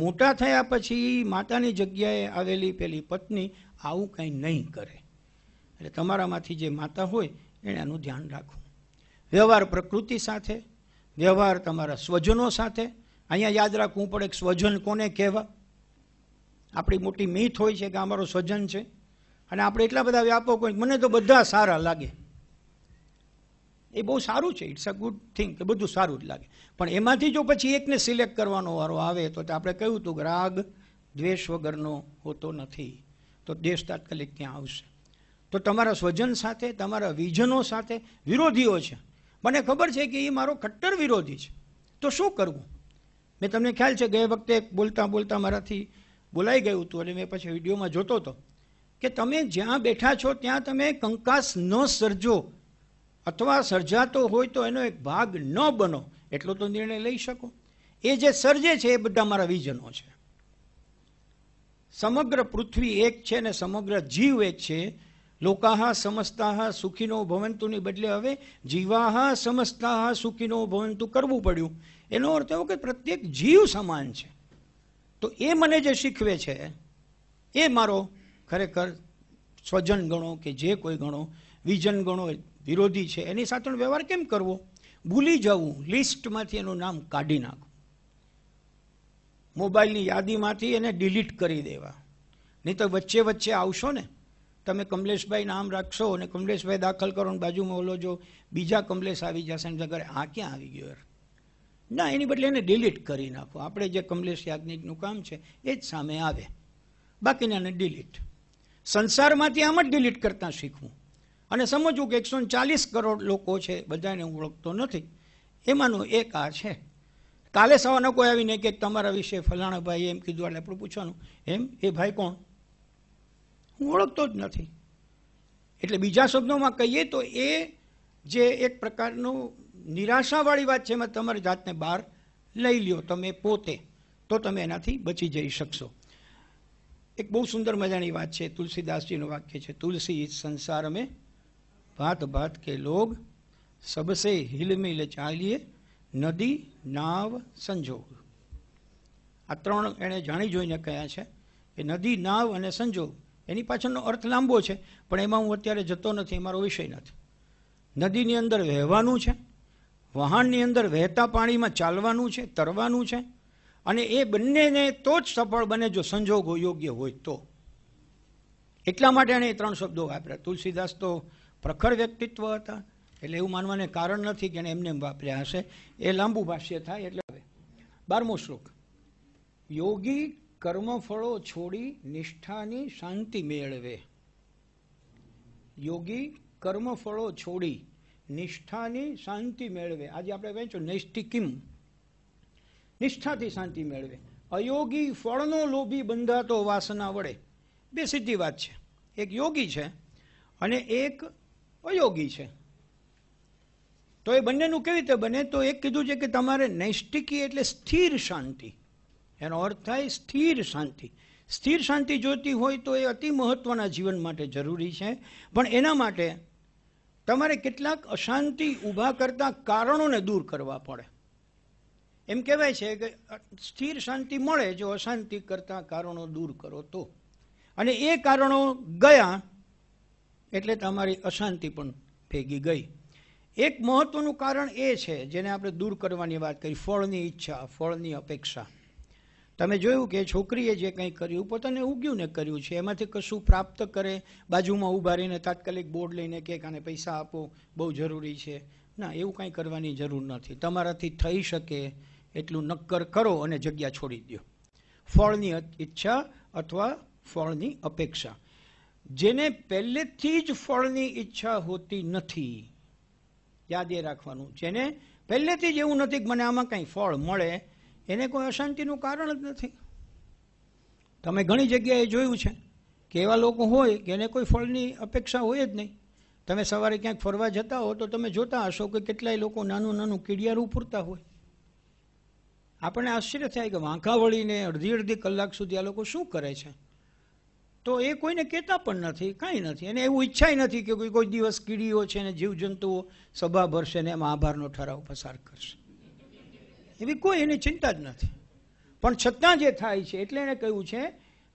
મોટા થયા પછી માતાની જગ્યાએ આવેલી પેલી પત્ની આવું કંઈ નહીં કરે એટલે તમારામાંથી જે માતા હોય એણે આનું ધ્યાન રાખવું વ્યવહાર પ્રકૃતિ સાથે વ્યવહાર તમારા સ્વજનો સાથે અહીંયા યાદ રાખવું પડે કે સ્વજન કોને કહેવા આપણી મોટી મીઠ હોય છે કે અમારો સ્વજન છે અને આપણે એટલા બધા વ્યાપક હોય મને તો બધા સારા લાગે એ બહુ સારું છે ઇટ્સ અ ગુડ થિંગ કે બધું સારું જ લાગે પણ એમાંથી જો પછી એકને સિલેક્ટ કરવાનો વારો આવે તો આપણે કહ્યું હતું કે રાગ દ્વેષ વગરનો હોતો નથી તો દેશ તાત્કાલિક ત્યાં આવશે તો તમારા સ્વજન સાથે તમારા વિજનો સાથે વિરોધીઓ છે મને ખબર છે કે એ મારો કટ્ટર વિરોધી છે તો શું કરવું મેં તમને ખ્યાલ છે ગયા વખતે બોલતા બોલતા મારાથી બોલાઈ ગયું હતું અને મેં પછી વિડીયોમાં જોતો હતો કે તમે જ્યાં બેઠા છો ત્યાં તમે કંકાસ ન સર્જો અથવા સર્જાતો હોય તો એનો એક ભાગ ન બનો એટલો તો નિર્ણય લઈ શકો એ જે સર્જે છે એ બધા મારા વિજનો છે સમગ્ર પૃથ્વી એક છે ને સમગ્ર જીવ એક છે લોકાહ સમજતા સુખીનો ભવંતુની બદલે હવે જીવાહ સમજતા સુખીનો ભવંતુ કરવું પડ્યું એનો અર્થ એવો કે પ્રત્યેક જીવ સમાન છે તો એ મને જે શીખવે છે એ મારો ખરેખર સ્વજન ગણો કે જે કોઈ ગણો વિજન ગણો વિરોધી છે એની સાથેનો વ્યવહાર કેમ કરવો ભૂલી જવું લિસ્ટમાંથી એનું નામ કાઢી નાખવું મોબાઈલની યાદીમાંથી એને ડિલીટ કરી દેવા નહીં તો વચ્ચે વચ્ચે આવશો ને તમે કમલેશભાઈ નામ રાખશો અને કમલેશભાઈ દાખલ કરો ને બાજુમાં ઓલો જો બીજા કમલેશ આવી જશે ને કરે આ ક્યાં આવી ગયો યાર ના એની બદલે એને ડિલીટ કરી નાખો આપણે જે કમલેશ યાજ્ઞિકનું કામ છે એ જ સામે આવે બાકીને એને ડિલીટ સંસારમાંથી આમ જ ડિલીટ કરતાં શીખવું અને સમજવું કે એકસો ચાલીસ કરોડ લોકો છે બધાને હું ઓળખતો નથી એમાંનું એક આ છે કાલે સવારના કોઈ આવીને કે તમારા વિશે ફલાણા ભાઈ એમ કીધું એટલે આપણે પૂછવાનું એમ એ ભાઈ કોણ હું ઓળખતો જ નથી એટલે બીજા શબ્દોમાં કહીએ તો એ જે એક પ્રકારનું નિરાશાવાળી વાત છે એમાં તમારી જાતને બહાર લઈ લ્યો તમે પોતે તો તમે એનાથી બચી જઈ શકશો એક બહુ સુંદર મજાની વાત છે તુલસીદાસજીનું વાક્ય છે તુલસી સંસાર મેં ભાત ભાત કે લોગ સબસે હિલમિલ ચાલીએ નદી નાવ સંજોગ આ ત્રણ એણે જાણી જોઈને કહ્યા છે કે નદી નાવ અને સંજોગ એની પાછળનો અર્થ લાંબો છે પણ એમાં હું અત્યારે જતો નથી એ મારો વિષય નથી નદીની અંદર વહેવાનું છે વહાણની અંદર વહેતા પાણીમાં ચાલવાનું છે તરવાનું છે અને એ બંનેને તો જ સફળ બને જો સંજોગો યોગ્ય હોય તો એટલા માટે એણે એ ત્રણ શબ્દો વાપર્યા તુલસીદાસ તો પ્રખર વ્યક્તિત્વ હતા એટલે એવું માનવાને કારણ નથી કે એણે એમને વાપર્યા હશે એ લાંબુ ભાષ્ય થાય એટલે હવે બારમો શ્લોક યોગી કર્મફળો છોડી નિષ્ઠાની શાંતિ મેળવે યોગી કર્મફળો છોડી નિષ્ઠાની શાંતિ મેળવે આજે આપણે વહેંચું નૈષ્ઠિકિમ નિષ્ઠાથી શાંતિ મેળવે અયોગી ફળનો લોભી બંધાતો વાસના વડે બે સીધી વાત છે એક યોગી છે અને એક અયોગી છે તો એ બંનેનું કેવી રીતે બને તો એક કીધું છે કે તમારે નૈષ્ઠિકી એટલે સ્થિર શાંતિ એનો અર્થ થાય સ્થિર શાંતિ સ્થિર શાંતિ જોતી હોય તો એ અતિ મહત્ત્વના જીવન માટે જરૂરી છે પણ એના માટે તમારે કેટલાક અશાંતિ ઊભા કરતા કારણોને દૂર કરવા પડે એમ કહેવાય છે કે સ્થિર શાંતિ મળે જો અશાંતિ કરતા કારણો દૂર કરો તો અને એ કારણો ગયા એટલે તમારી અશાંતિ પણ ભેગી ગઈ એક મહત્વનું કારણ એ છે જેને આપણે દૂર કરવાની વાત કરી ફળની ઈચ્છા ફળની અપેક્ષા તમે જોયું કે છોકરીએ જે કંઈ કર્યું પોતાને ઉગ્યું ને કર્યું છે એમાંથી કશું પ્રાપ્ત કરે બાજુમાં ઊભા રહીને તાત્કાલિક બોર્ડ લઈને કે કાને પૈસા આપો બહુ જરૂરી છે ના એવું કાંઈ કરવાની જરૂર નથી તમારાથી થઈ શકે એટલું નક્કર કરો અને જગ્યા છોડી દો ફળની ઈચ્છા અથવા ફળની અપેક્ષા જેને પહેલેથી જ ફળની ઈચ્છા હોતી નથી યાદ એ રાખવાનું જેને પહેલેથી જ એવું નથી કે મને આમાં કંઈ ફળ મળે એને કોઈ અશાંતિનું કારણ જ નથી તમે ઘણી જગ્યાએ જોયું છે કે એવા લોકો હોય કે એને કોઈ ફળની અપેક્ષા હોય જ નહીં તમે સવારે ક્યાંક ફરવા જતા હો તો તમે જોતા હશો કે કેટલાય લોકો નાનું નાનું કીડિયારું પૂરતા હોય આપણને આશ્ચર્ય થાય કે વાંકા વળીને અડધી અડધી કલાક સુધી આ લોકો શું કરે છે તો એ કોઈને કહેતા પણ નથી કાંઈ નથી એને એવું ઈચ્છાય નથી કે કોઈ કોઈ દિવસ કીડીઓ છે ને જીવજંતુઓ સભા ભરશે ને એમાં આભારનો ઠરાવ પસાર કરશે એવી કોઈ એની ચિંતા જ નથી પણ છતાં જે થાય છે એટલે એણે કહ્યું છે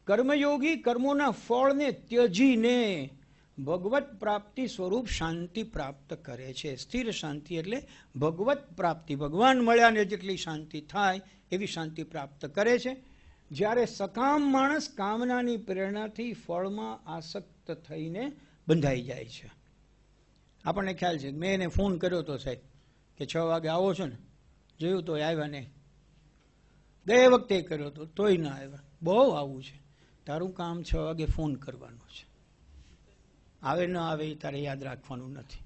કર્મયોગી કર્મોના ફળને ત્યજીને ભગવત પ્રાપ્તિ સ્વરૂપ શાંતિ પ્રાપ્ત કરે છે સ્થિર શાંતિ એટલે ભગવત પ્રાપ્તિ ભગવાન મળ્યાને જેટલી શાંતિ થાય એવી શાંતિ પ્રાપ્ત કરે છે જ્યારે સકામ માણસ કામનાની પ્રેરણાથી ફળમાં આસક્ત થઈને બંધાઈ જાય છે આપણને ખ્યાલ છે મેં એને ફોન કર્યો હતો સાહેબ કે છ વાગે આવો છો ને જોયું તો આવ્યા નહીં ગયા વખતે કર્યો હતો તોય ના આવ્યા બહુ આવું છે તારું કામ છ વાગે ફોન કરવાનો છે આવે ન આવે એ તારે યાદ રાખવાનું નથી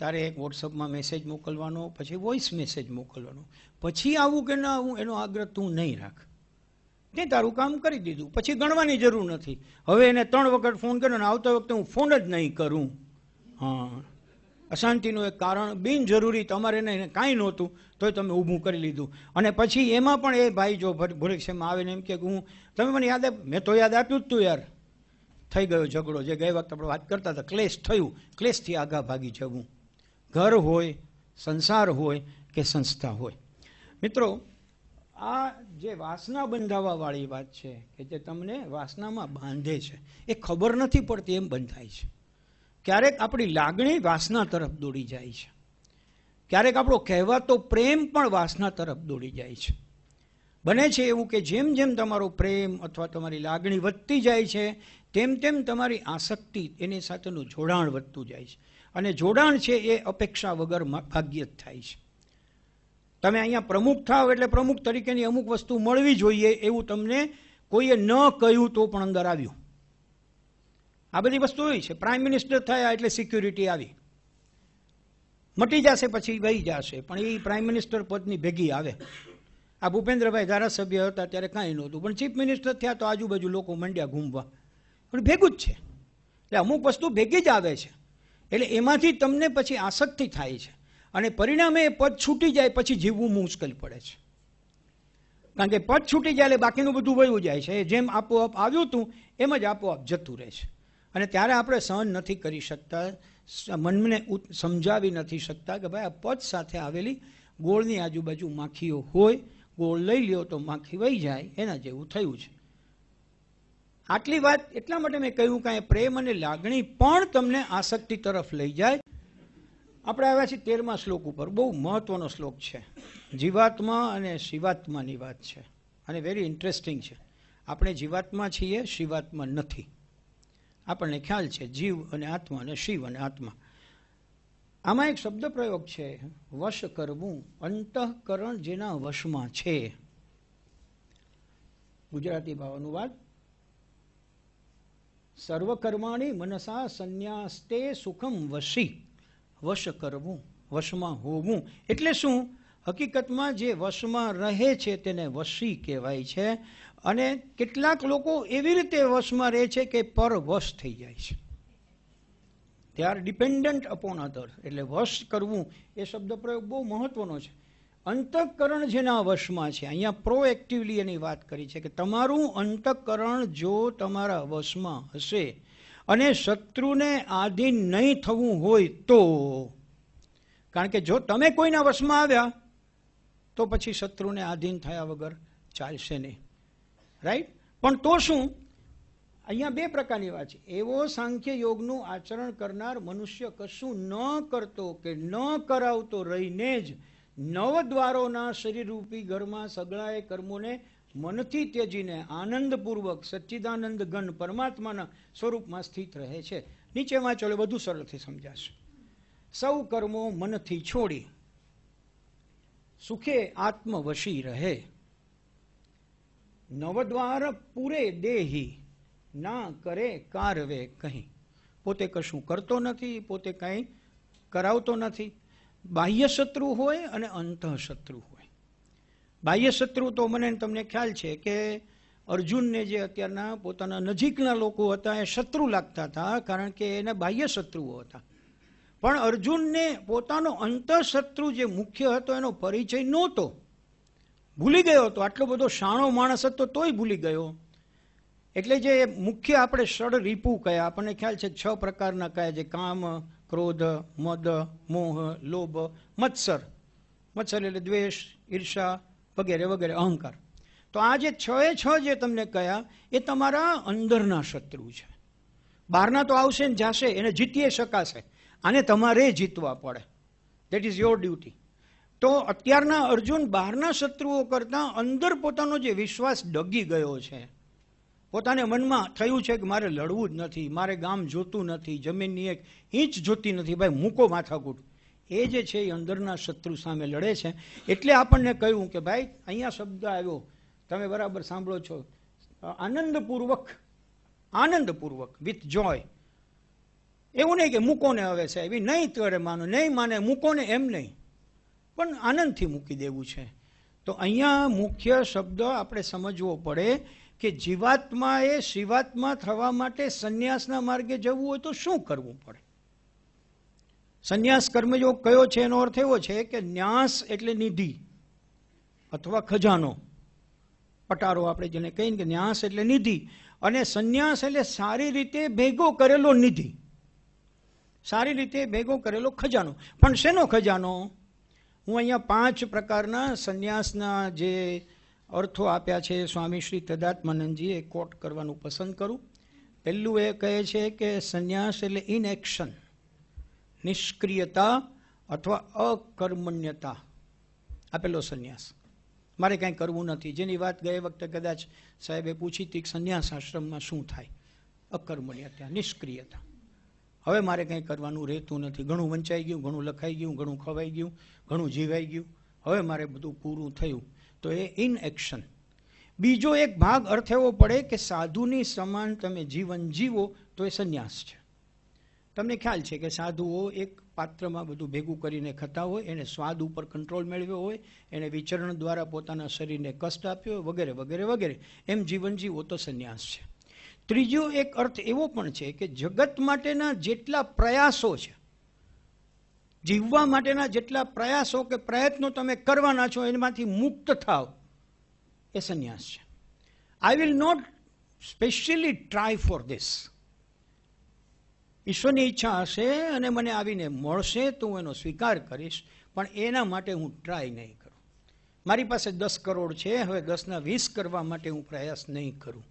તારે એક વોટ્સઅપમાં મેસેજ મોકલવાનો પછી વોઇસ મેસેજ મોકલવાનો પછી આવું કે ન આવું એનો આગ્રહ તું નહીં રાખ તે તારું કામ કરી દીધું પછી ગણવાની જરૂર નથી હવે એને ત્રણ વખત ફોન કર્યો ને આવતા વખતે હું ફોન જ નહીં કરું હા અશાંતિનું એક કારણ બિનજરૂરી તમારે એને કાંઈ નહોતું તોય તમે ઊભું કરી લીધું અને પછી એમાં પણ એ ભાઈ જો આવે ને એમ કે હું તમે મને યાદ આપ મેં તો યાદ આપ્યું જ તું યાર થઈ ગયો ઝઘડો જે ગઈ વખત આપણે વાત કરતા હતા ક્લેશ થયું ક્લેશથી આગા ભાગી જવું ઘર હોય સંસાર હોય કે સંસ્થા હોય મિત્રો આ જે વાસના બંધાવાવાળી વાત છે કે જે તમને વાસનામાં બાંધે છે એ ખબર નથી પડતી એમ બંધાય છે ક્યારેક આપણી લાગણી વાસના તરફ દોડી જાય છે ક્યારેક આપણો કહેવાતો પ્રેમ પણ વાસના તરફ દોડી જાય છે બને છે એવું કે જેમ જેમ તમારો પ્રેમ અથવા તમારી લાગણી વધતી જાય છે તેમ તેમ તમારી આસક્તિ એની સાથેનું જોડાણ વધતું જાય છે અને જોડાણ છે એ અપેક્ષા વગર ભાગ્ય જ થાય છે તમે અહીંયા પ્રમુખ થાવ એટલે પ્રમુખ તરીકેની અમુક વસ્તુ મળવી જોઈએ એવું તમને કોઈએ ન કહ્યું તો પણ અંદર આવ્યું આ બધી વસ્તુ એવી છે પ્રાઇમ મિનિસ્ટર થયા એટલે સિક્યુરિટી આવી મટી જશે પછી વહી જશે પણ એ પ્રાઇમ મિનિસ્ટર પદની ભેગી આવે આ ભૂપેન્દ્રભાઈ ધારાસભ્ય હતા ત્યારે કાંઈ નહોતું પણ ચીફ મિનિસ્ટર થયા તો આજુબાજુ લોકો મંડ્યા ઘૂમવા પણ ભેગું જ છે એટલે અમુક વસ્તુ ભેગી જ આવે છે એટલે એમાંથી તમને પછી આસક્તિ થાય છે અને પરિણામે એ પદ છૂટી જાય પછી જીવવું મુશ્કેલ પડે છે કારણ કે પદ છૂટી જાય એટલે બાકીનું બધું વયું જાય છે જેમ આપોઆપ આવ્યું હતું એમ જ આપોઆપ જતું રહે છે અને ત્યારે આપણે સહન નથી કરી શકતા મનને સમજાવી નથી શકતા કે ભાઈ આ પદ સાથે આવેલી ગોળની આજુબાજુ માખીઓ હોય ગોળ લઈ લ્યો તો માખી વહી જાય એના જેવું થયું છે આટલી વાત એટલા માટે મેં કહ્યું કે પ્રેમ અને લાગણી પણ તમને આસક્તિ તરફ લઈ જાય આપણે આવ્યા છીએ તેરમા શ્લોક ઉપર બહુ મહત્વનો શ્લોક છે જીવાત્મા અને શિવાત્માની વાત છે અને વેરી ઇન્ટરેસ્ટિંગ છે આપણે જીવાત્મા છીએ શિવાત્મા નથી આપણને ખ્યાલ છે જીવ અને આત્મા અને શિવ અને આત્મા આમાં એક શબ્દ પ્રયોગ છે વશ કરવું અંતઃકરણ જેના વશમાં છે ગુજરાતી ભાવાનુવાદ સર્વકર્માણી મનસા સંન્યાસ્તે સુખમ વશી વશ કરવું વશમાં હોવું એટલે શું હકીકતમાં જે વશમાં રહે છે તેને વશી કહેવાય છે અને કેટલાક લોકો એવી રીતે વશમાં રહે છે કે પર વશ થઈ જાય છે they are dependent upon other એટલે વશ કરવું એ શબ્દ પ્રયોગ બહુ મહત્વનો છે અંતઃકરણ જેના વશમાં છે અહીંયા પ્રોએક્ટિવલી એની વાત કરી છે કે તમારું અંતઃકરણ જો તમારા વશમાં હશે અને શત્રુને આધીન નહીં થવું હોય તો કારણ કે જો તમે કોઈના વશમાં આવ્યા તો પછી શત્રુને આધીન થયા વગર ચાલશે નહીં રાઈટ પણ તો શું અહીંયા બે પ્રકારની વાત છે એવો સાંખ્ય યોગનું આચરણ કરનાર મનુષ્ય કશું ન કરતો કે ન કરાવતો રહીને જ નવ દ્વારોના શરીરરૂપી ઘરમાં સગળાએ કર્મોને મનથી ત્યજીને આનંદપૂર્વક સચ્ચિદાનંદ ગણ પરમાત્માના સ્વરૂપમાં સ્થિત રહે છે નીચે વાંચો એટલે વધુ સરળથી સમજાશે સૌ કર્મો મનથી છોડી સુખે આત્મવશી રહે નવદ્વાર પૂરે દેહી ના કરે કારવે કહી પોતે કશું કરતો નથી પોતે કંઈ કરાવતો નથી બાહ્ય શત્રુ હોય અને અંત શત્રુ હોય બાહ્ય શત્રુ તો મને તમને ખ્યાલ છે કે અર્જુનને જે અત્યારના પોતાના નજીકના લોકો હતા એ શત્રુ લાગતા હતા કારણ કે એના બાહ્ય શત્રુઓ હતા પણ અર્જુનને પોતાનો અંતઃશત્રુ જે મુખ્ય હતો એનો પરિચય નહોતો ભૂલી ગયો તો આટલો બધો શાણો માણસ હતો તોય ભૂલી ગયો એટલે જે મુખ્ય આપણે ષડ રીપુ કયા આપણને ખ્યાલ છે છ પ્રકારના કયા જે કામ ક્રોધ મદ મોહ લોભ મત્સર મત્સર એટલે દ્વેષ ઈર્ષા વગેરે વગેરે અહંકાર તો આ જે છ એ છ જે તમને કયા એ તમારા અંદરના શત્રુ છે બહારના તો આવશે ને જાશે એને જીતીએ શકાશે આને તમારે જીતવા પડે દેટ ઇઝ યોર ડ્યુટી તો અત્યારના અર્જુન બહારના શત્રુઓ કરતાં અંદર પોતાનો જે વિશ્વાસ ડગી ગયો છે પોતાને મનમાં થયું છે કે મારે લડવું જ નથી મારે ગામ જોતું નથી જમીનની એક ઈંચ જોતી નથી ભાઈ મૂકો માથાકૂટ એ જે છે એ અંદરના શત્રુ સામે લડે છે એટલે આપણને કહ્યું કે ભાઈ અહીંયા શબ્દ આવ્યો તમે બરાબર સાંભળો છો આનંદપૂર્વક આનંદપૂર્વક વિથ જોય એવું નહીં કે મૂકોને હવે સાહેબ એ નહીં કરે માનો નહીં માને મૂકોને એમ નહીં પણ આનંદથી મૂકી દેવું છે તો અહીંયા મુખ્ય શબ્દ આપણે સમજવો પડે કે જીવાત્મા એ શિવાત્મા થવા માટે સંન્યાસના માર્ગે જવું હોય તો શું કરવું પડે સંન્યાસ કર્મયોગ કયો છે એનો અર્થ એવો છે કે ન્યાસ એટલે નિધિ અથવા ખજાનો પટારો આપણે જેને કહીએ કે ન્યાસ એટલે નિધિ અને સંન્યાસ એટલે સારી રીતે ભેગો કરેલો નિધિ સારી રીતે ભેગો કરેલો ખજાનો પણ શેનો ખજાનો હું અહીંયા પાંચ પ્રકારના સંન્યાસના જે અર્થો આપ્યા છે સ્વામી શ્રી તદાત્માનંદજીએ કોટ કરવાનું પસંદ કરું પહેલું એ કહે છે કે સંન્યાસ એટલે ઇનએક્શન નિષ્ક્રિયતા અથવા અકર્મણ્યતા આપેલો સંન્યાસ મારે કાંઈ કરવું નથી જેની વાત ગયે વખતે કદાચ સાહેબે પૂછી હતી કે સંન્યાસ આશ્રમમાં શું થાય અકર્મણ્યતા નિષ્ક્રિયતા હવે મારે કંઈ કરવાનું રહેતું નથી ઘણું વંચાઈ ગયું ઘણું લખાઈ ગયું ઘણું ખવાઈ ગયું ઘણું જીવાઈ ગયું હવે મારે બધું પૂરું થયું તો એ ઇન એક્શન બીજો એક ભાગ અર્થ એવો પડે કે સાધુની સમાન તમે જીવન જીવો તો એ સંન્યાસ છે તમને ખ્યાલ છે કે સાધુઓ એક પાત્રમાં બધું ભેગું કરીને ખતા હોય એને સ્વાદ ઉપર કંટ્રોલ મેળવ્યો હોય એને વિચરણ દ્વારા પોતાના શરીરને કષ્ટ આપ્યો હોય વગેરે વગેરે વગેરે એમ જીવન જીવો તો સંન્યાસ છે ત્રીજો એક અર્થ એવો પણ છે કે જગત માટેના જેટલા પ્રયાસો છે જીવવા માટેના જેટલા પ્રયાસો કે પ્રયત્નો તમે કરવાના છો એમાંથી મુક્ત થાવ એ સંન્યાસ છે I will not specially try for this ઈશ્વરની ઈચ્છા હશે અને મને આવીને મળશે તો હું એનો સ્વીકાર કરીશ પણ એના માટે હું ટ્રાય નહીં કરું મારી પાસે દસ કરોડ છે હવે દસના વીસ કરવા માટે હું પ્રયાસ નહીં કરું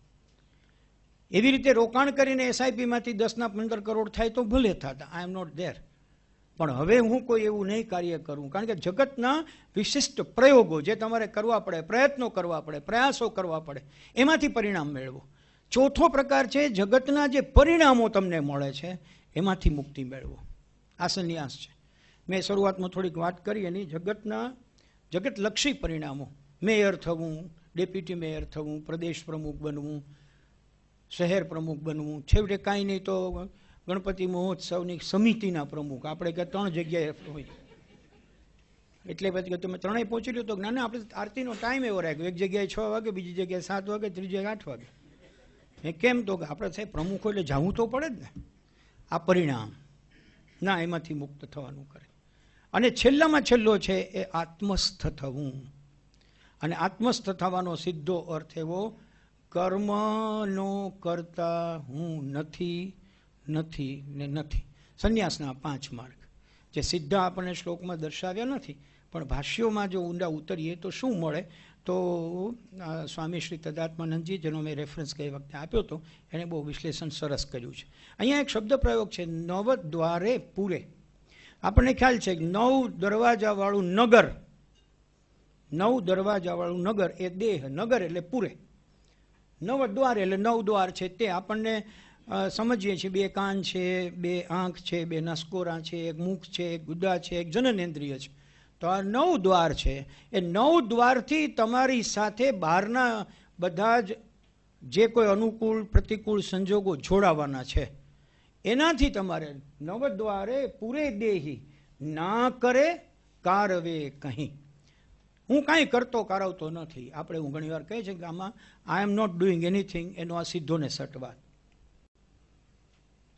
એવી રીતે રોકાણ કરીને એસઆઈપીમાંથી દસના પંદર કરોડ થાય તો ભલે થતા આઈ એમ નોટ ધેર પણ હવે હું કોઈ એવું નહીં કાર્ય કરું કારણ કે જગતના વિશિષ્ટ પ્રયોગો જે તમારે કરવા પડે પ્રયત્નો કરવા પડે પ્રયાસો કરવા પડે એમાંથી પરિણામ મેળવો ચોથો પ્રકાર છે જગતના જે પરિણામો તમને મળે છે એમાંથી મુક્તિ મેળવો આ સંન્યાસ છે મેં શરૂઆતમાં થોડીક વાત કરી એની જગતના જગતલક્ષી પરિણામો મેયર થવું ડેપ્યુટી મેયર થવું પ્રદેશ પ્રમુખ બનવું શહેર પ્રમુખ બનવું છેવટે કાંઈ નહીં તો ગણપતિ મહોત્સવની સમિતિના પ્રમુખ આપણે કે ત્રણ જગ્યાએ હોય એટલે પછી તમે ત્રણેય પહોંચી લો તો ના ના આપણે આરતીનો ટાઈમ એવો રાખ્યો એક જગ્યાએ છ વાગે બીજી જગ્યાએ સાત વાગે ત્રીજી જગ્યાએ આઠ વાગે મેં કેમ તો કે આપણે સાહેબ પ્રમુખો એટલે જવું તો પડે જ ને આ પરિણામ ના એમાંથી મુક્ત થવાનું કરે અને છેલ્લામાં છેલ્લો છે એ આત્મસ્થ થવું અને આત્મસ્થ થવાનો સીધો અર્થ એવો કર્મનો કરતા હું નથી નથી ને નથી સંન્યાસના પાંચ માર્ગ જે સીધા આપણને શ્લોકમાં દર્શાવ્યા નથી પણ ભાષ્યોમાં જો ઊંડા ઉતરીએ તો શું મળે તો સ્વામી શ્રી તદાત્માનંદજી જેનો મેં રેફરન્સ ગઈ વખતે આપ્યો હતો એણે બહુ વિશ્લેષણ સરસ કર્યું છે અહીંયા એક શબ્દ પ્રયોગ છે નવ દ્વારે પૂરે આપણને ખ્યાલ છે નવ દરવાજાવાળું નગર નવ દરવાજાવાળું નગર એ દેહ નગર એટલે પૂરે નવ દ્વાર એટલે નવ દ્વાર છે તે આપણને સમજીએ છીએ બે કાન છે બે આંખ છે બે નસકોરા છે એક મુખ છે એક ગુદા છે એક જનનેન્દ્રિય છે તો આ નવ દ્વાર છે એ નવ દ્વારથી તમારી સાથે બહારના બધા જ જે કોઈ અનુકૂળ પ્રતિકૂળ સંજોગો જોડાવાના છે એનાથી તમારે નવદ્વારે પૂરે દેહી ના કરે કારવે કહી હું કાંઈ કરતો કરાવતો નથી આપણે હું ઘણીવાર કહે છે કે આમાં I am not doing anything એનો આ સિદ્ધોને સટવાદ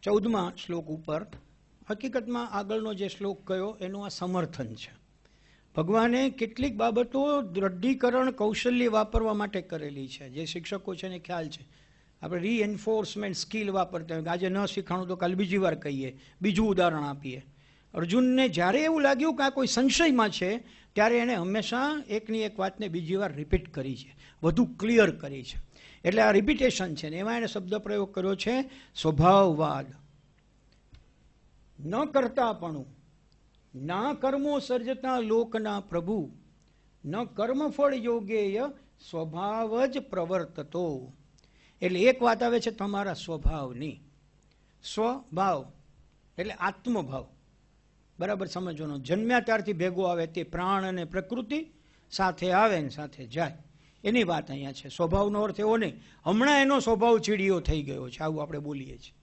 ચૌદમાં શ્લોક ઉપર હકીકતમાં આગળનો જે શ્લોક કયો એનું આ સમર્થન છે ભગવાને કેટલીક બાબતો દ્રઢીકરણ કૌશલ્ય વાપરવા માટે કરેલી છે જે શિક્ષકો છે એને ખ્યાલ છે આપણે રીએન્ફોર્સમેન્ટ સ્કિલ વાપરતા હોય આજે ન શીખાણું તો કાલે બીજી વાર કહીએ બીજું ઉદાહરણ આપીએ અર્જુનને જ્યારે એવું લાગ્યું કે આ કોઈ સંશયમાં છે ત્યારે એણે હંમેશા એકની એક વાતને બીજી વાર રિપીટ કરી છે વધુ ક્લિયર કરી છે એટલે આ રિપીટેશન છે ને એમાં એણે શબ્દ પ્રયોગ કર્યો છે સ્વભાવવાદ ન કરતા કરતાપણું ના કર્મો સર્જતા લોકના પ્રભુ ન કર્મફળ યોગેય સ્વભાવ જ પ્રવર્તતો એટલે એક વાત આવે છે તમારા સ્વભાવની સ્વભાવ એટલે આત્મભાવ બરાબર સમજવાનો જન્મ્યા ત્યારથી ભેગો આવે તે પ્રાણ અને પ્રકૃતિ સાથે આવે ને સાથે જાય એની વાત અહીંયા છે સ્વભાવનો અર્થ એવો નહીં હમણાં એનો સ્વભાવ ચીડિયો થઈ ગયો છે આવું આપણે બોલીએ છીએ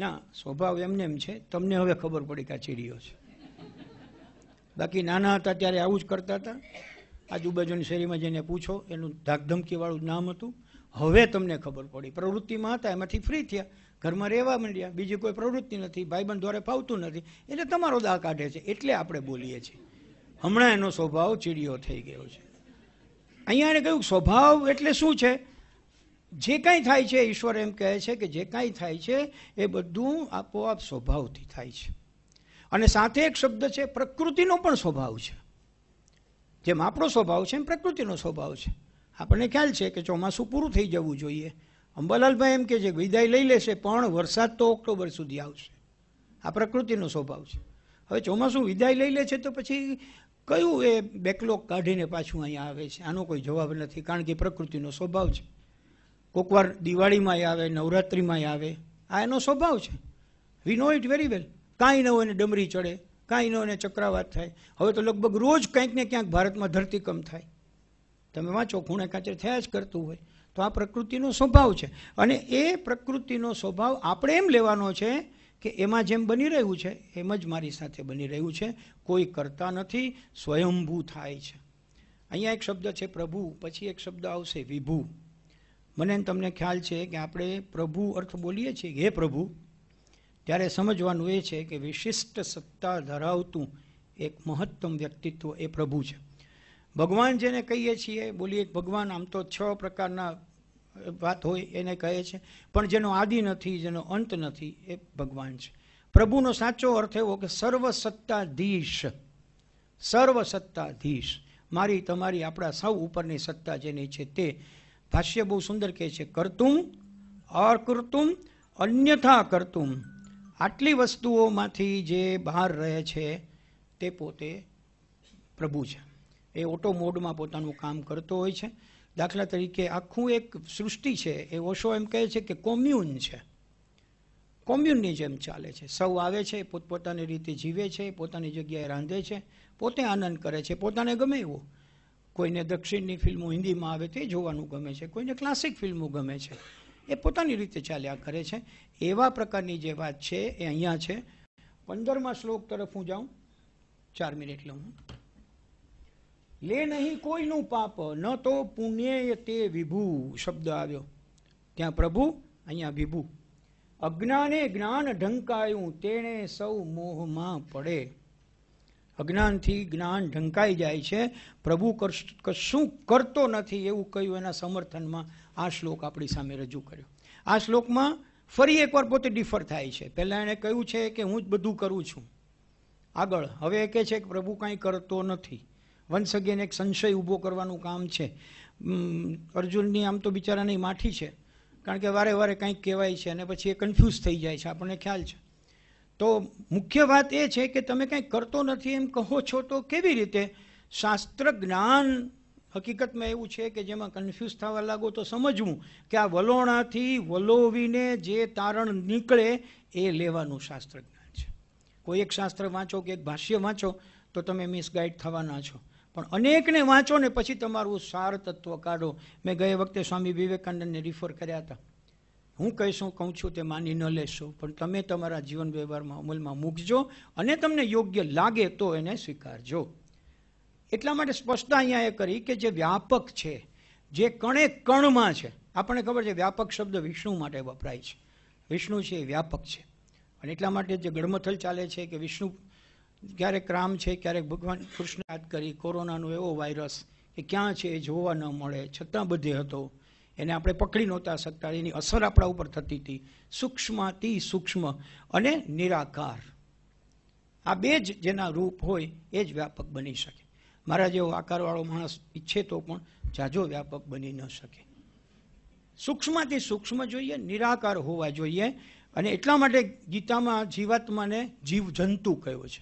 ના સ્વભાવ એમને એમ છે તમને હવે ખબર પડી કે આ ચીડિયો છે બાકી નાના હતા ત્યારે આવું જ કરતા હતા આજુબાજુની શેરીમાં જઈને પૂછો એનું ધાકધમકીવાળું નામ હતું હવે તમને ખબર પડી પ્રવૃત્તિમાં હતા એમાંથી ફ્રી થયા ઘરમાં રહેવા માંડ્યા બીજી કોઈ પ્રવૃત્તિ નથી ભાઈબંધ દ્વારા ફાવતું નથી એટલે તમારો દાહ કાઢે છે એટલે આપણે બોલીએ છીએ હમણાં એનો સ્વભાવ ચીડિયો થઈ ગયો છે અહીંયા એને કહ્યું સ્વભાવ એટલે શું છે જે કાંઈ થાય છે ઈશ્વર એમ કહે છે કે જે કાંઈ થાય છે એ બધું આપોઆપ સ્વભાવથી થાય છે અને સાથે એક શબ્દ છે પ્રકૃતિનો પણ સ્વભાવ છે જેમ આપણો સ્વભાવ છે એમ પ્રકૃતિનો સ્વભાવ છે આપણને ખ્યાલ છે કે ચોમાસું પૂરું થઈ જવું જોઈએ અંબાલાલભાઈ એમ કહે છે વિદાય લઈ લેશે પણ વરસાદ તો ઓક્ટોબર સુધી આવશે આ પ્રકૃતિનો સ્વભાવ છે હવે ચોમાસું વિદાય લઈ લે છે તો પછી કયું એ બેકલોગ કાઢીને પાછું અહીંયા આવે છે આનો કોઈ જવાબ નથી કારણ કે પ્રકૃતિનો સ્વભાવ છે કોકવાર દિવાળીમાંય આવે નવરાત્રિમાંય આવે આ એનો સ્વભાવ છે વી નો ઇટ વેરી વેલ કાંઈ ન હોય ડમરી ચડે કાંઈ ન હોય ને ચક્રાવાત થાય હવે તો લગભગ રોજ કંઈક ને ક્યાંક ભારતમાં ધરતીકંપ થાય તમે વાંચો ખૂણે કાંચર થયા જ કરતું હોય તો આ પ્રકૃતિનો સ્વભાવ છે અને એ પ્રકૃતિનો સ્વભાવ આપણે એમ લેવાનો છે કે એમાં જેમ બની રહ્યું છે એમ જ મારી સાથે બની રહ્યું છે કોઈ કરતા નથી સ્વયંભૂ થાય છે અહીંયા એક શબ્દ છે પ્રભુ પછી એક શબ્દ આવશે વિભુ મને તમને ખ્યાલ છે કે આપણે પ્રભુ અર્થ બોલીએ છીએ હે પ્રભુ ત્યારે સમજવાનું એ છે કે વિશિષ્ટ સત્તા ધરાવતું એક મહત્તમ વ્યક્તિત્વ એ પ્રભુ છે ભગવાન જેને કહીએ છીએ બોલીએ ભગવાન આમ તો છ પ્રકારના વાત હોય એને કહે છે પણ જેનો આદિ નથી જેનો અંત નથી એ ભગવાન છે પ્રભુનો સાચો અર્થ એવો કે સર્વસત્તાધીશ સર્વસત્તાધીશ મારી તમારી આપણા સૌ ઉપરની સત્તા જેની છે તે ભાષ્ય બહુ સુંદર કહે છે કરતું અકૃતું અન્યથા કરતું આટલી વસ્તુઓમાંથી જે બહાર રહે છે તે પોતે પ્રભુ છે એ ઓટો મોડમાં પોતાનું કામ કરતો હોય છે દાખલા તરીકે આખું એક સૃષ્ટિ છે એ ઓશો એમ કહે છે કે કોમ્યુન છે કોમ્યુનની જેમ ચાલે છે સૌ આવે છે પોતપોતાની રીતે જીવે છે પોતાની જગ્યાએ રાંધે છે પોતે આનંદ કરે છે પોતાને ગમે એવું કોઈને દક્ષિણની ફિલ્મો હિન્દીમાં આવે તે જોવાનું ગમે છે કોઈને ક્લાસિક ફિલ્મો ગમે છે એ પોતાની રીતે ચાલ્યા કરે છે એવા પ્રકારની જે વાત છે એ અહીંયા છે પંદરમાં શ્લોક તરફ હું જાઉં ચાર મિનિટ લઉં લે નહીં કોઈનું પાપ ન તો પુણ્ય તે વિભુ શબ્દ આવ્યો ત્યાં પ્રભુ અહીંયા વિભુ અજ્ઞાને જ્ઞાન ઢંકાયું તેણે સૌ મોહમાં પડે અજ્ઞાનથી જ્ઞાન ઢંકાઈ જાય છે પ્રભુ કશું કરતો નથી એવું કહ્યું એના સમર્થનમાં આ શ્લોક આપણી સામે રજૂ કર્યો આ શ્લોકમાં ફરી એકવાર પોતે ડિફર થાય છે પહેલાં એણે કહ્યું છે કે હું જ બધું કરું છું આગળ હવે કહે છે કે પ્રભુ કાંઈ કરતો નથી વન્સ અગેન એક સંશય ઊભો કરવાનું કામ છે અર્જુનની આમ તો બિચારાની માઠી છે કારણ કે વારે વારે કંઈક કહેવાય છે અને પછી એ કન્ફ્યુઝ થઈ જાય છે આપણને ખ્યાલ છે તો મુખ્ય વાત એ છે કે તમે કંઈ કરતો નથી એમ કહો છો તો કેવી રીતે શાસ્ત્ર જ્ઞાન હકીકતમાં એવું છે કે જેમાં કન્ફ્યુઝ થવા લાગો તો સમજવું કે આ વલોણાથી વલોવીને જે તારણ નીકળે એ લેવાનું શાસ્ત્ર જ્ઞાન છે કોઈ એક શાસ્ત્ર વાંચો કે એક ભાષ્ય વાંચો તો તમે મિસગાઈડ થવાના છો પણ અનેકને વાંચો ને પછી તમારું સાર તત્વ કાઢો મેં ગયે વખતે સ્વામી વિવેકાનંદને રિફર કર્યા હતા હું કહીશું કહું છું તે માની ન લેશો પણ તમે તમારા જીવન વ્યવહારમાં અમલમાં મૂકજો અને તમને યોગ્ય લાગે તો એને સ્વીકારજો એટલા માટે સ્પષ્ટતા અહીંયા એ કરી કે જે વ્યાપક છે જે કણે કણમાં છે આપણને ખબર છે વ્યાપક શબ્દ વિષ્ણુ માટે વપરાય છે વિષ્ણુ છે એ વ્યાપક છે અને એટલા માટે જે ગડમથલ ચાલે છે કે વિષ્ણુ ક્યારેક રામ છે ક્યારેક ભગવાન કૃષ્ણ યાદ કરી કોરોનાનો એવો વાયરસ કે ક્યાં છે એ જોવા ન મળે છતાં બધે હતો એને આપણે પકડી નહોતા શકતા એની અસર આપણા ઉપર થતી હતી સૂક્ષ્માતિ સૂક્ષ્મ અને નિરાકાર આ બે જ જેના રૂપ હોય એ જ વ્યાપક બની શકે મારા જેવો આકારવાળો માણસ ઈચ્છે તો પણ જાજો વ્યાપક બની ન શકે સૂક્ષ્મથી સૂક્ષ્મ જોઈએ નિરાકાર હોવા જોઈએ અને એટલા માટે ગીતામાં જીવાત્માને જીવ જંતુ કહ્યો છે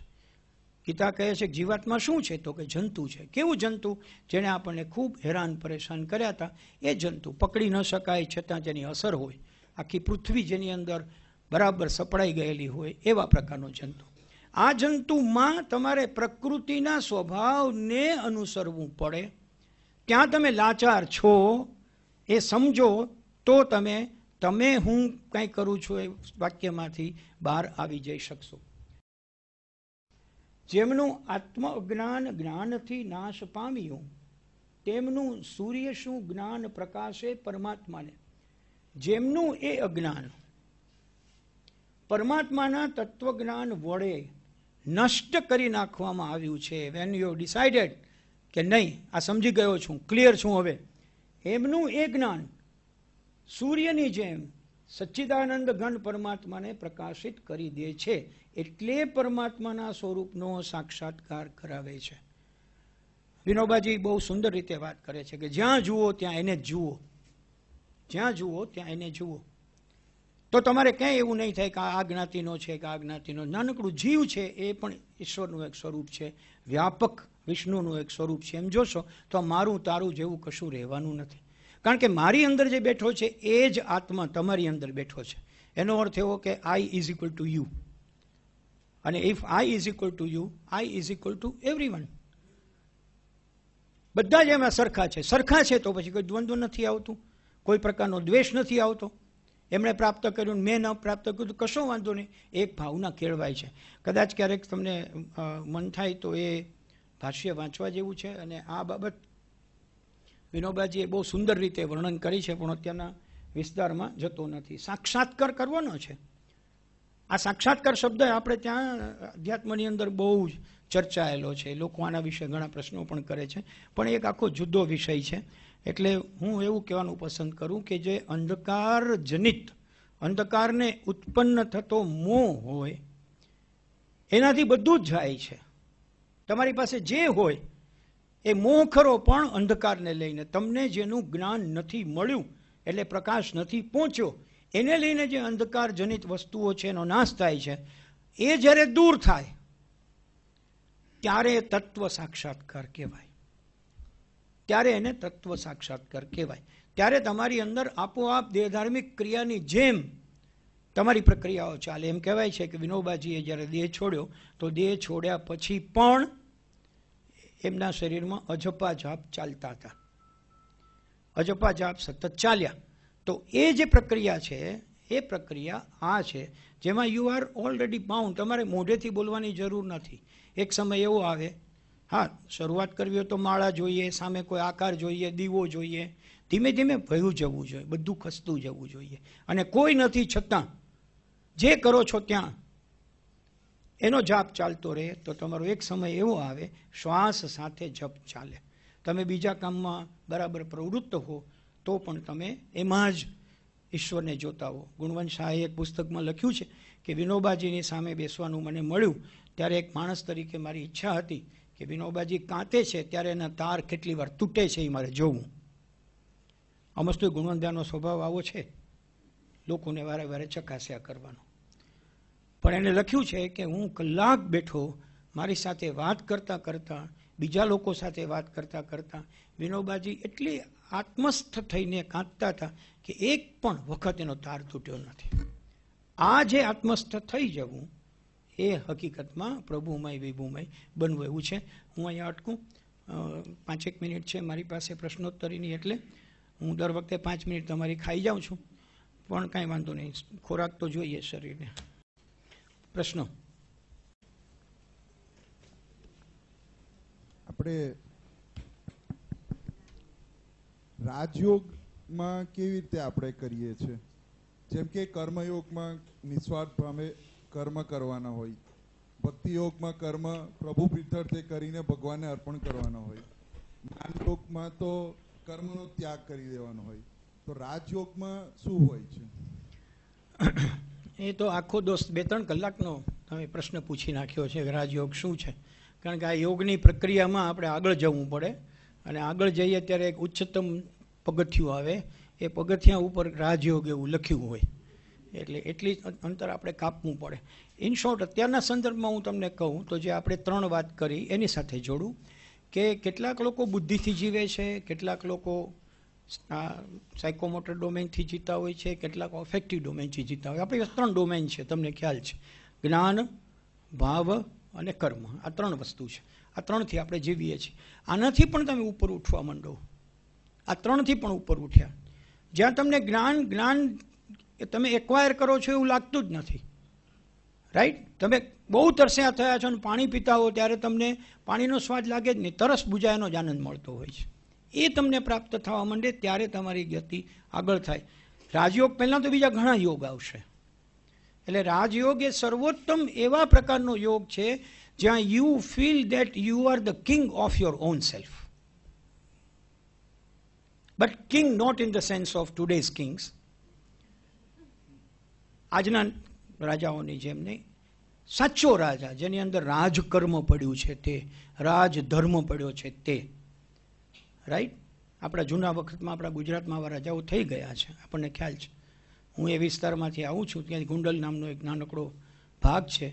ગીતા કહે છે કે જીવાત્મા શું છે તો કે જંતુ છે કેવું જંતુ જેણે આપણને ખૂબ હેરાન પરેશાન કર્યા હતા એ જંતુ પકડી ન શકાય છતાં જેની અસર હોય આખી પૃથ્વી જેની અંદર બરાબર સપડાઈ ગયેલી હોય એવા પ્રકારનો જંતુ આ જંતુમાં તમારે પ્રકૃતિના સ્વભાવને અનુસરવું પડે ત્યાં તમે લાચાર છો એ સમજો તો તમે તમે હું કંઈ કરું છું એ વાક્યમાંથી બહાર આવી જઈ શકશો જેમનું આત્મ અજ્ઞાન જ્ઞાનથી નાશ પામ્યું તેમનું સૂર્ય શું જ્ઞાન પ્રકાશે પરમાત્માને જેમનું એ અજ્ઞાન પરમાત્માના તત્વજ્ઞાન વડે નષ્ટ કરી નાખવામાં આવ્યું છે વેન યુ ડિસાઇડેડ કે નહીં આ સમજી ગયો છું ક્લિયર છું હવે એમનું એ જ્ઞાન સૂર્યની જેમ સચ્ચિદાનંદ ગણ પરમાત્માને પ્રકાશિત કરી દે છે એટલે પરમાત્માના સ્વરૂપનો સાક્ષાત્કાર કરાવે છે વિનોબાજી બહુ સુંદર રીતે વાત કરે છે કે જ્યાં જુઓ ત્યાં એને જુઓ જ્યાં જુઓ ત્યાં એને જુઓ તો તમારે ક્યાંય એવું નહીં થાય કે આ જ્ઞાતિનો છે કે આ જ્ઞાતિનો નાનકડું જીવ છે એ પણ ઈશ્વરનું એક સ્વરૂપ છે વ્યાપક વિષ્ણુનું એક સ્વરૂપ છે એમ જોશો તો મારું તારું જેવું કશું રહેવાનું નથી કારણ કે મારી અંદર જે બેઠો છે એ જ આત્મા તમારી અંદર બેઠો છે એનો અર્થ એવો કે I is equal to you અને if I is equal to you I is equal to everyone બધા જ એમાં સરખા છે સરખા છે તો પછી કોઈ દ્વંદ્વ નથી આવતું કોઈ પ્રકારનો દ્વેષ નથી આવતો એમણે પ્રાપ્ત કર્યું મેં ન પ્રાપ્ત કર્યું તો કશો વાંધો નહીં એક ભાવના કેળવાય છે કદાચ ક્યારેક તમને મન થાય તો એ ભાષ્ય વાંચવા જેવું છે અને આ બાબત વિનોબાજીએ બહુ સુંદર રીતે વર્ણન કરી છે પણ અત્યારના વિસ્તારમાં જતો નથી સાક્ષાત્કાર કરવાનો છે આ સાક્ષાત્કાર શબ્દ આપણે ત્યાં અધ્યાત્મની અંદર બહુ જ ચર્ચાયેલો છે લોકો આના વિશે ઘણા પ્રશ્નો પણ કરે છે પણ એક આખો જુદો વિષય છે એટલે હું એવું કહેવાનું પસંદ કરું કે જે અંધકાર જનિત અંધકારને ઉત્પન્ન થતો મોહ હોય એનાથી બધું જ જાય છે તમારી પાસે જે હોય એ મોહ ખરો પણ અંધકારને લઈને તમને જેનું જ્ઞાન નથી મળ્યું એટલે પ્રકાશ નથી પહોંચ્યો એને લઈને જે અંધકાર જનિત વસ્તુઓ છે એનો નાશ થાય છે એ જ્યારે દૂર થાય ત્યારે તત્વ સાક્ષાત્કાર કહેવાય ત્યારે એને તત્વ સાક્ષાત્કાર કહેવાય ત્યારે તમારી અંદર આપોઆપ દેહધાર્મિક ક્રિયાની જેમ તમારી પ્રક્રિયાઓ ચાલે એમ કહેવાય છે કે વિનોબાજીએ જ્યારે દેહ છોડ્યો તો દેહ છોડ્યા પછી પણ એમના શરીરમાં અજપા જાપ ચાલતા હતા અજપા જાપ સતત ચાલ્યા તો એ જે પ્રક્રિયા છે એ પ્રક્રિયા આ છે જેમાં યુ આર ઓલરેડી બાઉન્ડ તમારે મોઢેથી બોલવાની જરૂર નથી એક સમય એવો આવે હા શરૂઆત કરવી હોય તો માળા જોઈએ સામે કોઈ આકાર જોઈએ દીવો જોઈએ ધીમે ધીમે ભયું જવું જોઈએ બધું ખસતું જવું જોઈએ અને કોઈ નથી છતાં જે કરો છો ત્યાં એનો જાપ ચાલતો રહે તો તમારો એક સમય એવો આવે શ્વાસ સાથે જપ ચાલે તમે બીજા કામમાં બરાબર પ્રવૃત્ત હો તો પણ તમે એમાં જ ઈશ્વરને જોતા હો ગુણવંત શાહે એક પુસ્તકમાં લખ્યું છે કે વિનોબાજીની સામે બેસવાનું મને મળ્યું ત્યારે એક માણસ તરીકે મારી ઈચ્છા હતી કે વિનોબાજી કાંતે છે ત્યારે એના તાર કેટલી વાર તૂટે છે એ મારે જોવું અમસ્તુ ગુણવંતાનો સ્વભાવ આવો છે લોકોને વારે વારે ચકાસ્યા કરવાનો પણ એણે લખ્યું છે કે હું કલાક બેઠો મારી સાથે વાત કરતાં કરતાં બીજા લોકો સાથે વાત કરતાં કરતાં વિનોબાજી એટલી આત્મસ્થ થઈને કાંતતા હતા કે એક પણ વખત એનો તાર તૂટ્યો નથી આ જે આત્મસ્થ થઈ જવું એ હકીકતમાં પ્રભુમય વિભુમય બનવું એવું છે હું અહીંયા અટકું પાંચેક મિનિટ છે મારી પાસે પ્રશ્નોત્તરીની એટલે હું દર વખતે પાંચ મિનિટ તમારી ખાઈ જાઉં છું પણ કાંઈ વાંધો નહીં ખોરાક તો જોઈએ શરીરને પ્રશ્નો આપણે રાજયોગમાં કેવી રીતે આપણે કરીએ છીએ જેમ કે કર્મયોગમાં નિસ્વાર્થ ભાવે કર્મ કરવાના હોય ભક્તિયોગમાં કર્મ પ્રભુ પ્રીતર્થે કરીને ભગવાનને અર્પણ કરવાના હોય જ્ઞાનયોગમાં તો કર્મનો ત્યાગ કરી દેવાનો હોય તો રાજયોગમાં શું હોય છે એ તો આખો દોસ્ત બે ત્રણ કલાકનો તમે પ્રશ્ન પૂછી નાખ્યો છે કે રાજયોગ શું છે કારણ કે આ યોગની પ્રક્રિયામાં આપણે આગળ જવું પડે અને આગળ જઈએ ત્યારે એક ઉચ્ચતમ પગથિયું આવે એ પગથિયા ઉપર રાજયોગ એવું લખ્યું હોય એટલે એટલી અંતર આપણે કાપવું પડે ઇન શોર્ટ અત્યારના સંદર્ભમાં હું તમને કહું તો જે આપણે ત્રણ વાત કરી એની સાથે જોડું કે કેટલાક લોકો બુદ્ધિથી જીવે છે કેટલાક લોકો સાયકોમોટર ડોમેનથી જીતા હોય છે કેટલાક ઓફેક્ટિવ ડોમેનથી જીતા હોય આપણી ત્રણ ડોમેન છે તમને ખ્યાલ છે જ્ઞાન ભાવ અને કર્મ આ ત્રણ વસ્તુ છે આ ત્રણથી આપણે જીવીએ છીએ આનાથી પણ તમે ઉપર ઉઠવા માંડો આ ત્રણથી પણ ઉપર ઉઠ્યા જ્યાં તમને જ્ઞાન જ્ઞાન તમે એક્વાયર કરો છો એવું લાગતું જ નથી રાઈટ તમે બહુ તરસ્યા થયા છો અને પાણી પીતા હો ત્યારે તમને પાણીનો સ્વાદ લાગે જ નહીં તરસ બુજાયનો જ આનંદ મળતો હોય છે એ તમને પ્રાપ્ત થવા માંડે ત્યારે તમારી ગતિ આગળ થાય રાજયોગ પહેલાં તો બીજા ઘણા યોગ આવશે એટલે રાજયોગ એ સર્વોત્તમ એવા પ્રકારનો યોગ છે જ્યાં you feel that you are the king of your own self but king not in the sense of today's kings આજના રાજાઓની જેમ નહીં સાચો રાજા જેની અંદર રાજકર્મ પડ્યું છે તે રાજધર્મ પડ્યો છે તે રાઈટ આપણા જૂના વખતમાં આપણા ગુજરાતમાં આવા રાજાઓ થઈ ગયા છે આપણને ખ્યાલ છે હું એ વિસ્તારમાંથી આવું છું ત્યાં ગુંડલ નામનો એક નાનકડો ભાગ છે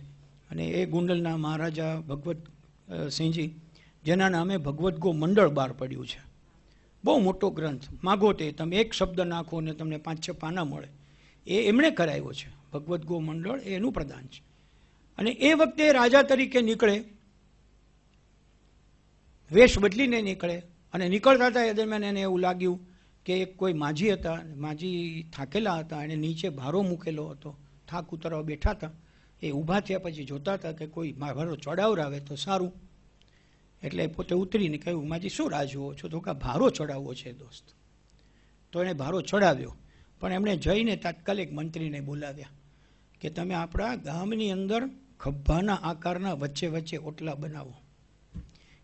અને એ ગુંડલના મહારાજા ભગવત સિંહજી જેના નામે ભગવદ્ ગો મંડળ બહાર પડ્યું છે બહુ મોટો ગ્રંથ માગો તે તમે એક શબ્દ નાખો અને તમને પાંચ છ પાના મળે એ એમણે કરાવ્યો છે ભગવદ્ ગો મંડળ એનું પ્રધાન છે અને એ વખતે રાજા તરીકે નીકળે વેશ બદલીને નીકળે અને નીકળતા હતા એ દરમિયાન એને એવું લાગ્યું કે એક કોઈ માજી હતા માજી થાકેલા હતા એને નીચે ભારો મૂકેલો હતો થાક ઉતરવા બેઠા હતા એ ઊભા થયા પછી જોતા હતા કે કોઈ ભારો ચડાવરાવે તો સારું એટલે પોતે ઉતરીને કહ્યું માજી શું રાહ જુઓ છો તો કે ભારો ચડાવવો છે દોસ્ત તો એણે ભારો ચડાવ્યો પણ એમણે જઈને તાત્કાલિક મંત્રીને બોલાવ્યા કે તમે આપણા ગામની અંદર ખભાના આકારના વચ્ચે વચ્ચે ઓટલા બનાવો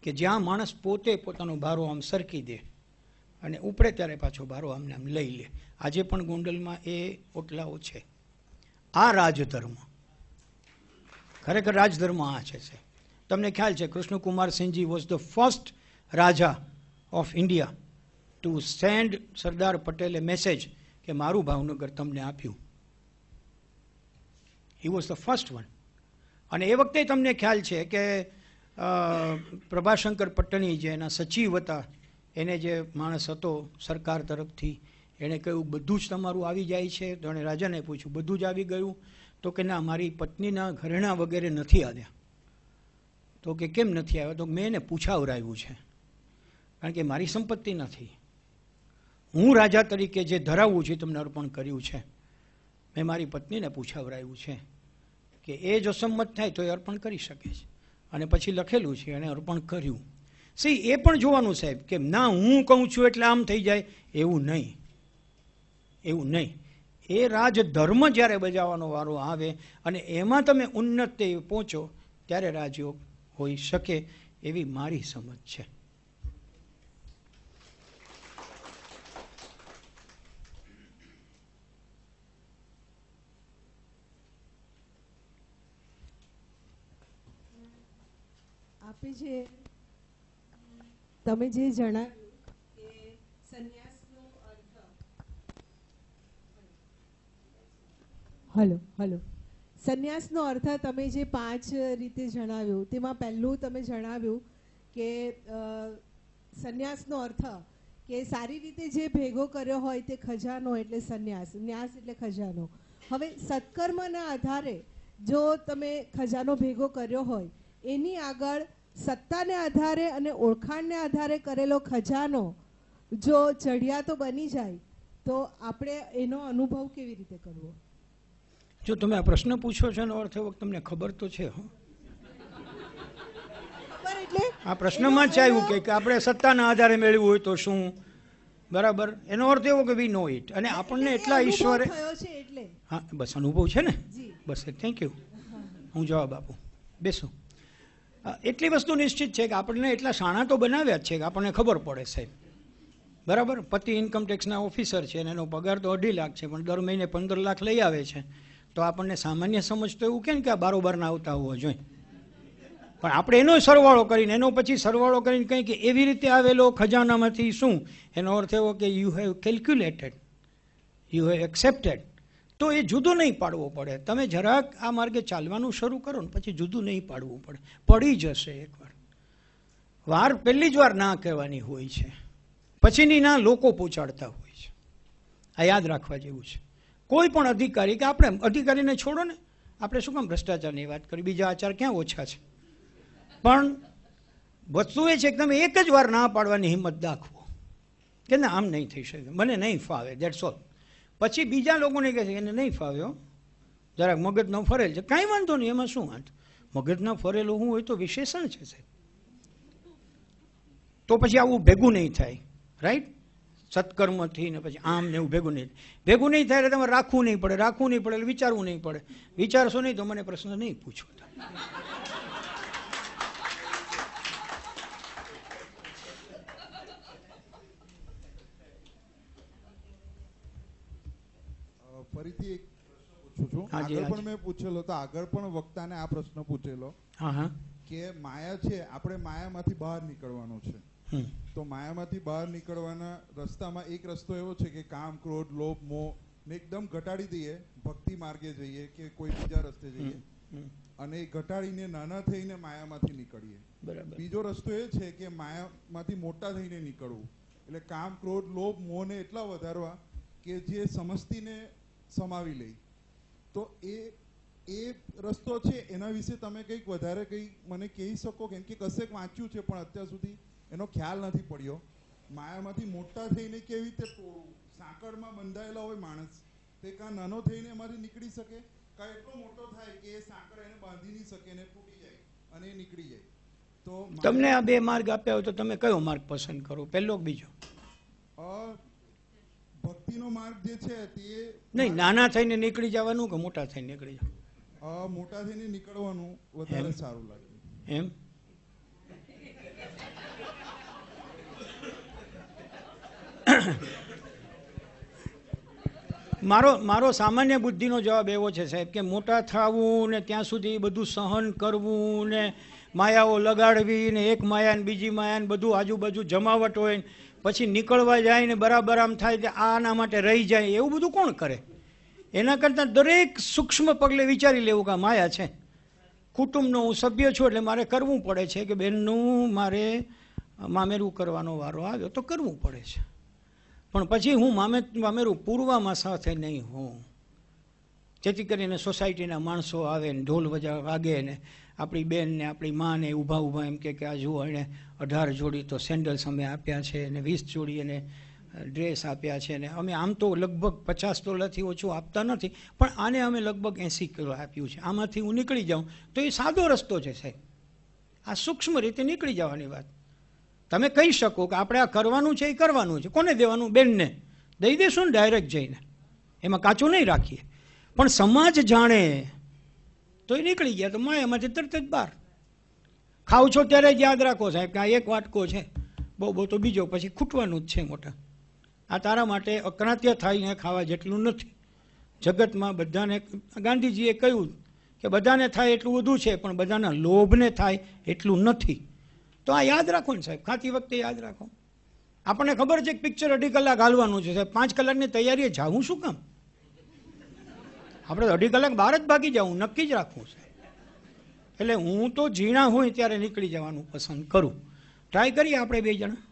કે જ્યાં માણસ પોતે પોતાનો ભારો આમ સરકી દે અને ઉપડે ત્યારે પાછો ભારો આમને આમ લઈ લે આજે પણ ગોંડલમાં એ ઓટલાઓ છે આ રાજધર્મ ખરેખર રાજધર્મ આ છે છે તમને ખ્યાલ છે Krishnakumar Sinhji was the first raja of India to send Sardar પટેલે મેસેજ કે મારું ભાવનગર તમને આપ્યું he was the first one અને એ વખતે તમને ખ્યાલ છે કે પ્રભાશંકર પટ્ટણી જે એના સચિવ હતા એને જે માણસ હતો સરકાર તરફથી એણે કહ્યું બધું જ તમારું આવી જાય છે તો એણે રાજાને પૂછ્યું બધું જ આવી ગયું તો કે ના મારી પત્નીના ઘરેણા વગેરે નથી આવ્યા તો કે કેમ નથી આવ્યા તો મેં એને પૂછાવરાવ્યું છે કારણ કે મારી સંપત્તિ નથી હું રાજા તરીકે જે ધરાવું છું તમને અર્પણ કર્યું છે મેં મારી પત્નીને પૂછાવરાવ્યું છે કે એ જો સંમત થાય તો એ અર્પણ કરી શકે છે અને પછી લખેલું છે એણે અર્પણ કર્યું સી એ પણ જોવાનું સાહેબ કે ના હું કહું છું એટલે આમ થઈ જાય એવું નહીં એવું નહીં એ રાજધર્મ જ્યારે બજાવવાનો વારો આવે અને એમાં તમે ઉન્નતિ પહોંચો ત્યારે રાજયોગ હોઈ શકે એવી મારી સમજ છે આપે તમે જે જણાવ્યું સંન્યાસનો હલો હલો સંન્યાસનો અર્થ તમે જે પાંચ રીતે જણાવ્યું તેમાં પહેલું તમે જણાવ્યું કે સંન્યાસનો અર્થ કે સારી રીતે જે ભેગો કર્યો હોય તે ખજાનો એટલે સંન્યાસ ન્યાસ એટલે ખજાનો હવે સત્કર્મના આધારે જો તમે ખજાનો ભેગો કર્યો હોય એની આગળ સત્તાને આધારે અને ઓળખાણને આધારે કરેલો ખજાનો જો ચઢિયાતો બની જાય તો આપણે એનો અનુભવ કેવી રીતે કરવો જો તમે આ પ્રશ્ન પૂછો છો એનો અર્થ એવો તમને ખબર તો છે હો આ પ્રશ્નમાં જ આવ્યું કે આપણે સત્તાના આધારે મેળવ્યું હોય તો શું બરાબર એનો અર્થ એવો કે વી નો ઇટ અને આપણને એટલા ઈશ્વરે હા બસ અનુભવ છે ને બસ થેન્ક યુ હું જવાબ આપું બેસું એટલી વસ્તુ નિશ્ચિત છે કે આપણને એટલા શાણા તો બનાવ્યા જ છે કે આપણને ખબર પડે સાહેબ બરાબર પતિ ઇન્કમટેક્સના ઓફિસર છે અને એનો પગાર તો અઢી લાખ છે પણ દર મહિને પંદર લાખ લઈ આવે છે તો આપણને સામાન્ય સમજ તો એવું કેમ કે આ બારોબારના આવતા હોવા જોઈએ પણ આપણે એનો સરવાળો કરીને એનો પછી સરવાળો કરીને કંઈ કે એવી રીતે આવેલો ખજાનામાંથી શું એનો અર્થ એવો કે you have calculated you have accepted તો એ જુદું નહીં પાડવો પડે તમે જરાક આ માર્ગે ચાલવાનું શરૂ કરો ને પછી જુદું નહીં પાડવું પડે પડી જશે એકવાર વાર પહેલી જ વાર ના કહેવાની હોય છે પછીની ના લોકો પહોંચાડતા હોય છે આ યાદ રાખવા જેવું છે કોઈ પણ અધિકારી કે આપણે અધિકારીને છોડો ને આપણે શું કામ ભ્રષ્ટાચારની વાત કરી બીજા આચાર ક્યાં ઓછા છે પણ વસ્તુ એ છે કે તમે એક જ વાર ના પાડવાની હિંમત દાખવો કે ના આમ નહીં થઈ શકે મને નહીં ફાવે દેટ્સ ઓલ પછી બીજા લોકોને કહે છે એને નહીં ફાવ્યો જરાક મગજ ન ફરેલ છે કાંઈ વાંધો નહીં એમાં શું વાંધો ન ફરેલું હું હોય તો વિશેષણ છે સાહેબ તો પછી આવું ભેગું નહીં થાય રાઈટ સત્કર્મથી ને પછી આમ ને એવું ભેગું નહીં ભેગું નહીં થાય એટલે તમારે રાખવું નહીં પડે રાખવું નહીં પડે એટલે વિચારવું નહીં પડે વિચારશો નહીં તો મને પ્રશ્ન નહીં પૂછો આગળ પણ મેં પૂછેલો તો આગળ પણ વક્તાને આ પ્રશ્ન પૂછેલો કે માયા છે આપણે માયામાંથી બહાર નીકળવાનું છે તો માયામાંથી બહાર નીકળવાના રસ્તામાં એક રસ્તો એવો છે કે કામ ક્રોધ લોભ મોહ ને એકદમ ઘટાડી દઈએ ભક્તિ માર્ગે જઈએ કે કોઈ બીજા રસ્તે જઈએ અને એ ઘટાડીને નાના થઈને માયામાંથી નીકળીએ બીજો રસ્તો એ છે કે માયામાંથી મોટા થઈને નીકળવું એટલે કામ ક્રોધ લોભ મોહને એટલા વધારવા કે જે સમજતીને સમાવી લઈ તો એ એ રસ્તો છે એના વિશે તમે કંઈક વધારે કંઈ મને કહી શકો કેમ કે કશેક વાંચ્યું છે પણ અત્યાર સુધી એનો ખ્યાલ નથી પડ્યો માયામાંથી મોટા થઈને કેવી રીતે તોડવું સાંકળમાં બંધાયેલા હોય માણસ તે કાં નાનો થઈને એમાંથી નીકળી શકે કાં એટલો મોટો થાય કે એ સાંકળ એને બાંધી નહીં શકે એને તૂટી જાય અને એ નીકળી જાય તો તમને આ બે માર્ગ આપ્યા હોય તો તમે કયો માર્ગ પસંદ કરો પહેલો બીજો ભક્તિનો માર્ગ જે છે તે નહીં નાના થઈને નીકળી જવાનું કે મોટા થઈને નીકળી જવાનું મોટા થઈને નીકળવાનું વધારે સારું લાગે એમ મારો મારો સામાન્ય બુદ્ધિનો જવાબ એવો છે સાહેબ કે મોટા થવું ને ત્યાં સુધી બધું સહન કરવું ને માયાઓ લગાડવી ને એક માયા ને બીજી માયા ને બધું આજુબાજુ જમાવટ હોય ને પછી નીકળવા જાય ને બરાબર આમ થાય કે આના માટે રહી જાય એવું બધું કોણ કરે એના કરતાં દરેક સૂક્ષ્મ પગલે વિચારી લેવું કે માયા છે કુટુંબનો હું સભ્ય છું એટલે મારે કરવું પડે છે કે બેનનું મારે મામેરું કરવાનો વારો આવ્યો તો કરવું પડે છે પણ પછી હું મામે મામેરું પૂર્વમાં સાથે નહીં હોઉં જેથી કરીને સોસાયટીના માણસો આવે ને ઢોલ વજા વાગે ને આપણી બેનને આપણી માને ઊભા ઊભા એમ કે આ જુઓ એણે અઢાર જોડી તો સેન્ડલ્સ અમે આપ્યા છે અને વીસ જોડી એને ડ્રેસ આપ્યા છે ને અમે આમ તો લગભગ પચાસ ડોલરથી ઓછું આપતા નથી પણ આને અમે લગભગ એંસી કિલો આપ્યું છે આમાંથી હું નીકળી જાઉં તો એ સાદો રસ્તો છે સાહેબ આ સૂક્ષ્મ રીતે નીકળી જવાની વાત તમે કહી શકો કે આપણે આ કરવાનું છે એ કરવાનું છે કોને દેવાનું બેનને દઈ દેશું ને ડાયરેક્ટ જઈને એમાં કાચું નહીં રાખીએ પણ સમાજ જાણે તો એ નીકળી ગયા તો માયામાંથી તરત જ બહાર ખાવ છો ત્યારે જ યાદ રાખો સાહેબ કે આ એક વાટકો છે બહુ બહુ તો બીજો પછી ખૂટવાનું જ છે મોટા આ તારા માટે અકરાત્ય થઈને ખાવા જેટલું નથી જગતમાં બધાને ગાંધીજીએ કહ્યું કે બધાને થાય એટલું વધુ છે પણ બધાના લોભને થાય એટલું નથી તો આ યાદ રાખો ને સાહેબ ખાતી વખતે યાદ રાખો આપણને ખબર છે કે પિક્ચર અઢી કલાક હાલવાનું છે સાહેબ પાંચ કલાકની તૈયારીએ જાવું શું કામ આપણે અઢી કલાક બહાર જ ભાગી જવું નક્કી જ રાખવું છે એટલે હું તો ઝીણા હોય ત્યારે નીકળી જવાનું પસંદ કરું ટ્રાય કરીએ આપણે બે જણા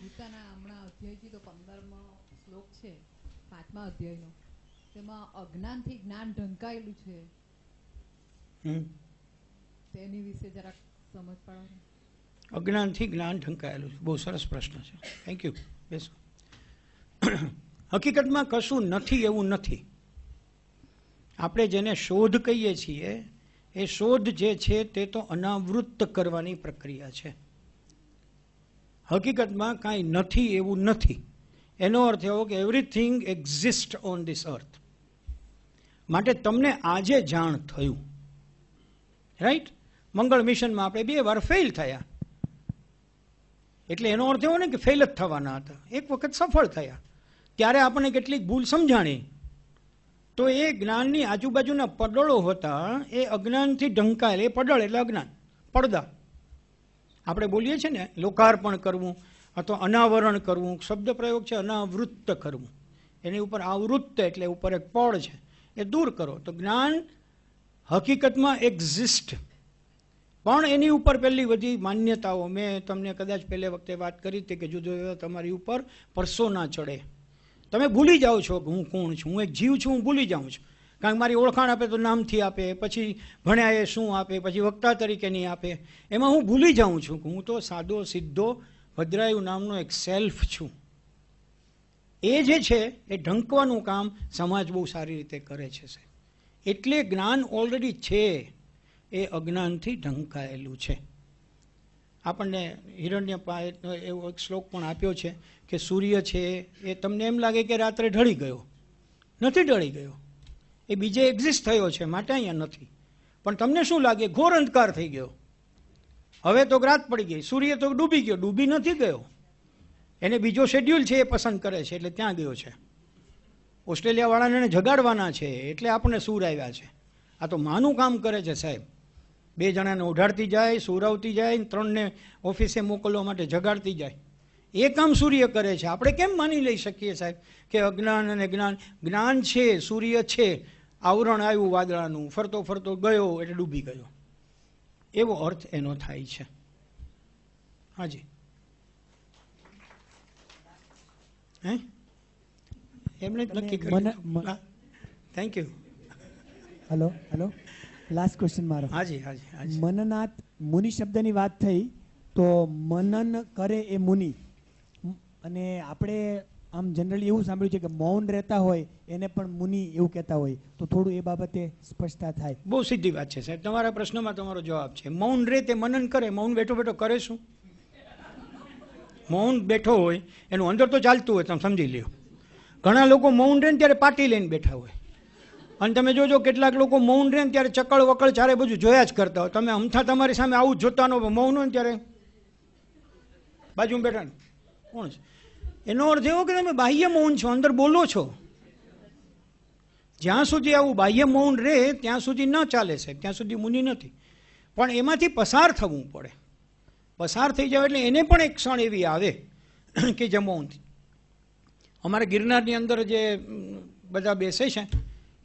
ગીતાના હમણાં અધ્યાયથી તો પંદરમો શ્લોક છે પાંચમા અધ્યાયનો તેમાં અજ્ઞાનથી જ્ઞાન ઢંકાયેલું છે તેની વિશે જરાક સમજ પાડો અજ્ઞાનથી જ્ઞાન ઢંકાયેલું છે બહુ સરસ પ્રશ્ન છે થેન્ક યુ બેસો [CLEARS THROAT] હકીકતમાં કશું નથી એવું નથી આપણે જેને શોધ કહીએ છીએ એ શોધ જે છે તે તો અનાવૃત્ત કરવાની પ્રક્રિયા છે હકીકતમાં કાંઈ નથી એવું નથી એનો અર્થ એવો કે everything exist on this earth માટે તમને આજે જાણ થયું રાઈટ મંગળ મિશનમાં આપણે બે વાર ફેલ થયા એટલે એનો અર્થ એવો ને કે ફેલ જ થવાના હતા એક વખત સફળ થયા ત્યારે આપણને કેટલીક ભૂલ સમજાણી તો એ જ્ઞાનની આજુબાજુના પડળો હતા એ અજ્ઞાનથી ઢંકાયેલ એ પડળ એટલે અજ્ઞાન પડદા આપણે બોલીએ છીએ ને લોકાર્પણ કરવું અથવા અનાવરણ કરવું શબ્દ પ્રયોગ છે અનાવૃત્ત કરવું એની ઉપર આવૃત્ત એટલે ઉપર એક પડ છે એ દૂર કરો તો જ્ઞાન હકીકતમાં એક્ઝિસ્ટ પણ એની ઉપર પહેલી બધી માન્યતાઓ મેં તમને કદાચ પહેલે વખતે વાત કરી હતી કે જુદો તમારી ઉપર પરસો ના ચડે તમે ભૂલી જાઓ છો કે હું કોણ છું હું એક જીવ છું હું ભૂલી જાઉં છું કારણ કે મારી ઓળખાણ આપે તો નામથી આપે પછી ભણ્યા એ શું આપે પછી વક્તા તરીકે નહીં આપે એમાં હું ભૂલી જાઉં છું કે હું તો સાદો સીધો ભદ્રાયુ નામનો એક સેલ્ફ છું એ જે છે એ ઢંકવાનું કામ સમાજ બહુ સારી રીતે કરે છે એટલે જ્ઞાન ઓલરેડી છે એ અજ્ઞાનથી ઢંકાયેલું છે આપણને હિરણ્ય એવો એક શ્લોક પણ આપ્યો છે કે સૂર્ય છે એ તમને એમ લાગે કે રાત્રે ઢળી ગયો નથી ઢળી ગયો એ બીજે એક્ઝિસ્ટ થયો છે માટે અહીંયા નથી પણ તમને શું લાગે ઘોર અંધકાર થઈ ગયો હવે તો રાત પડી ગઈ સૂર્ય તો ડૂબી ગયો ડૂબી નથી ગયો એને બીજો શેડ્યુલ છે એ પસંદ કરે છે એટલે ત્યાં ગયો છે ઓસ્ટ્રેલિયાવાળાને એને જગાડવાના છે એટલે આપણને સૂર આવ્યા છે આ તો માનું કામ કરે છે સાહેબ બે જણાને ઓઢાડતી જાય સુરાવતી જાય ત્રણને ઓફિસે મોકલવા માટે જગાડતી જાય એ કામ સૂર્ય કરે છે આપણે કેમ માની લઈ શકીએ સાહેબ કે અજ્ઞાન અને જ્ઞાન જ્ઞાન છે સૂર્ય છે આવરણ આવ્યું વાદળાનું ફરતો ફરતો ગયો એટલે ડૂબી ગયો એવો અર્થ એનો થાય છે હાજી હે એમણે જ નક્કી કર્યું thank you hello hello last question મારો હાજી હાજી મનનાથ મુનિ શબ્દની વાત થઈ તો મનન કરે એ મુનિ અને આપણે આમ જનરલી એવું સાંભળ્યું છે કે મૌન રહેતા હોય એને પણ મુનિ એવું કહેતા હોય તો થોડું એ બાબતે સ્પષ્ટતા થાય બહુ સીધી વાત છે સાહેબ તમારા પ્રશ્નમાં તમારો જવાબ છે મૌન રહે તે મનન કરે મૌન બેઠો બેઠો કરે શું મૌન બેઠો હોય એનું અંદર તો ચાલતું હોય તમે સમજી લ્યો ઘણા લોકો મૌન રહે ને ત્યારે પાટી લઈને બેઠા હોય અને તમે જોજો કેટલાક લોકો મૌન રહે ને ત્યારે ચકળ વકળ ચારે બધું જોયા જ કરતા હોય તમે હમથા તમારી સામે આવું જોતા નો મૌન હોય ને ત્યારે બાજુમાં બેઠા ને કોણ છે એનો અર્થ એવો કે તમે બાહ્ય મૌન છો અંદર બોલો છો જ્યાં સુધી આવું બાહ્ય મૌન રહે ત્યાં સુધી ન ચાલે સાહેબ ત્યાં સુધી મુનિ નથી પણ એમાંથી પસાર થવું પડે પસાર થઈ જાવ એટલે એને પણ એક ક્ષણ એવી આવે કે જમવાથી અમારે ગિરનારની અંદર જે બધા બેસે છે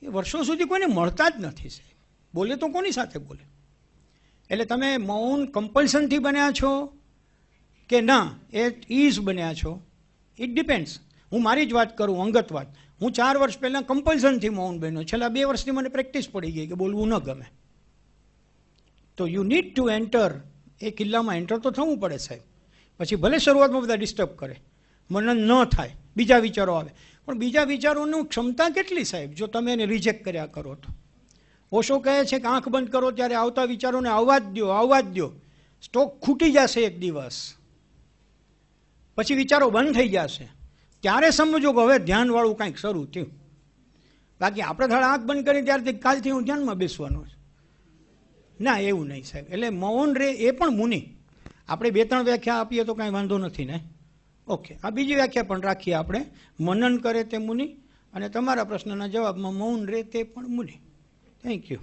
એ વર્ષો સુધી કોઈને મળતા જ નથી સાહેબ બોલે તો કોની સાથે બોલે એટલે તમે મૌન કમ્પલ્સનથી બન્યા છો કે ના એ ઇઝ બન્યા છો ઇટ ડિપેન્ડ્સ હું મારી જ વાત કરું અંગત વાત હું ચાર વર્ષ પહેલાં કમ્પલ્સનથી મૌન બન્યો છેલ્લા બે વર્ષની મને પ્રેક્ટિસ પડી ગઈ કે બોલવું ન ગમે તો you need to enter a કિલ્લામાં એન્ટર તો થવું પડે સાહેબ પછી ભલે શરૂઆતમાં બધા ડિસ્ટર્બ કરે મનન ન થાય બીજા વિચારો આવે પણ બીજા વિચારોનું ક્ષમતા કેટલી સાહેબ જો તમે એને રિજેક્ટ કર્યા કરો તો ઓશો કહે છે કે આંખ બંધ કરો ત્યારે આવતા વિચારોને આવવા જ દો આવવા જ દો સ્ટોક ખૂટી જશે એક દિવસ પછી વિચારો બંધ થઈ જશે ત્યારે સમજો કે હવે ધ્યાનવાળું કાંઈક શરૂ થયું બાકી આપણે ધડ આંખ બંધ કરી ત્યારથી કાલથી હું ધ્યાનમાં બેસવાનું છું ના એવું નહીં સાહેબ એટલે મૌન રે એ પણ મુનિ આપણે બે ત્રણ વ્યાખ્યા આપીએ તો કાંઈ વાંધો નથી ને ઓકે આ બીજી વ્યાખ્યા પણ રાખીએ આપણે મનન કરે તે મુનિ અને તમારા પ્રશ્નના જવાબમાં મૌન રે તે પણ મુનિ થેન્ક યુ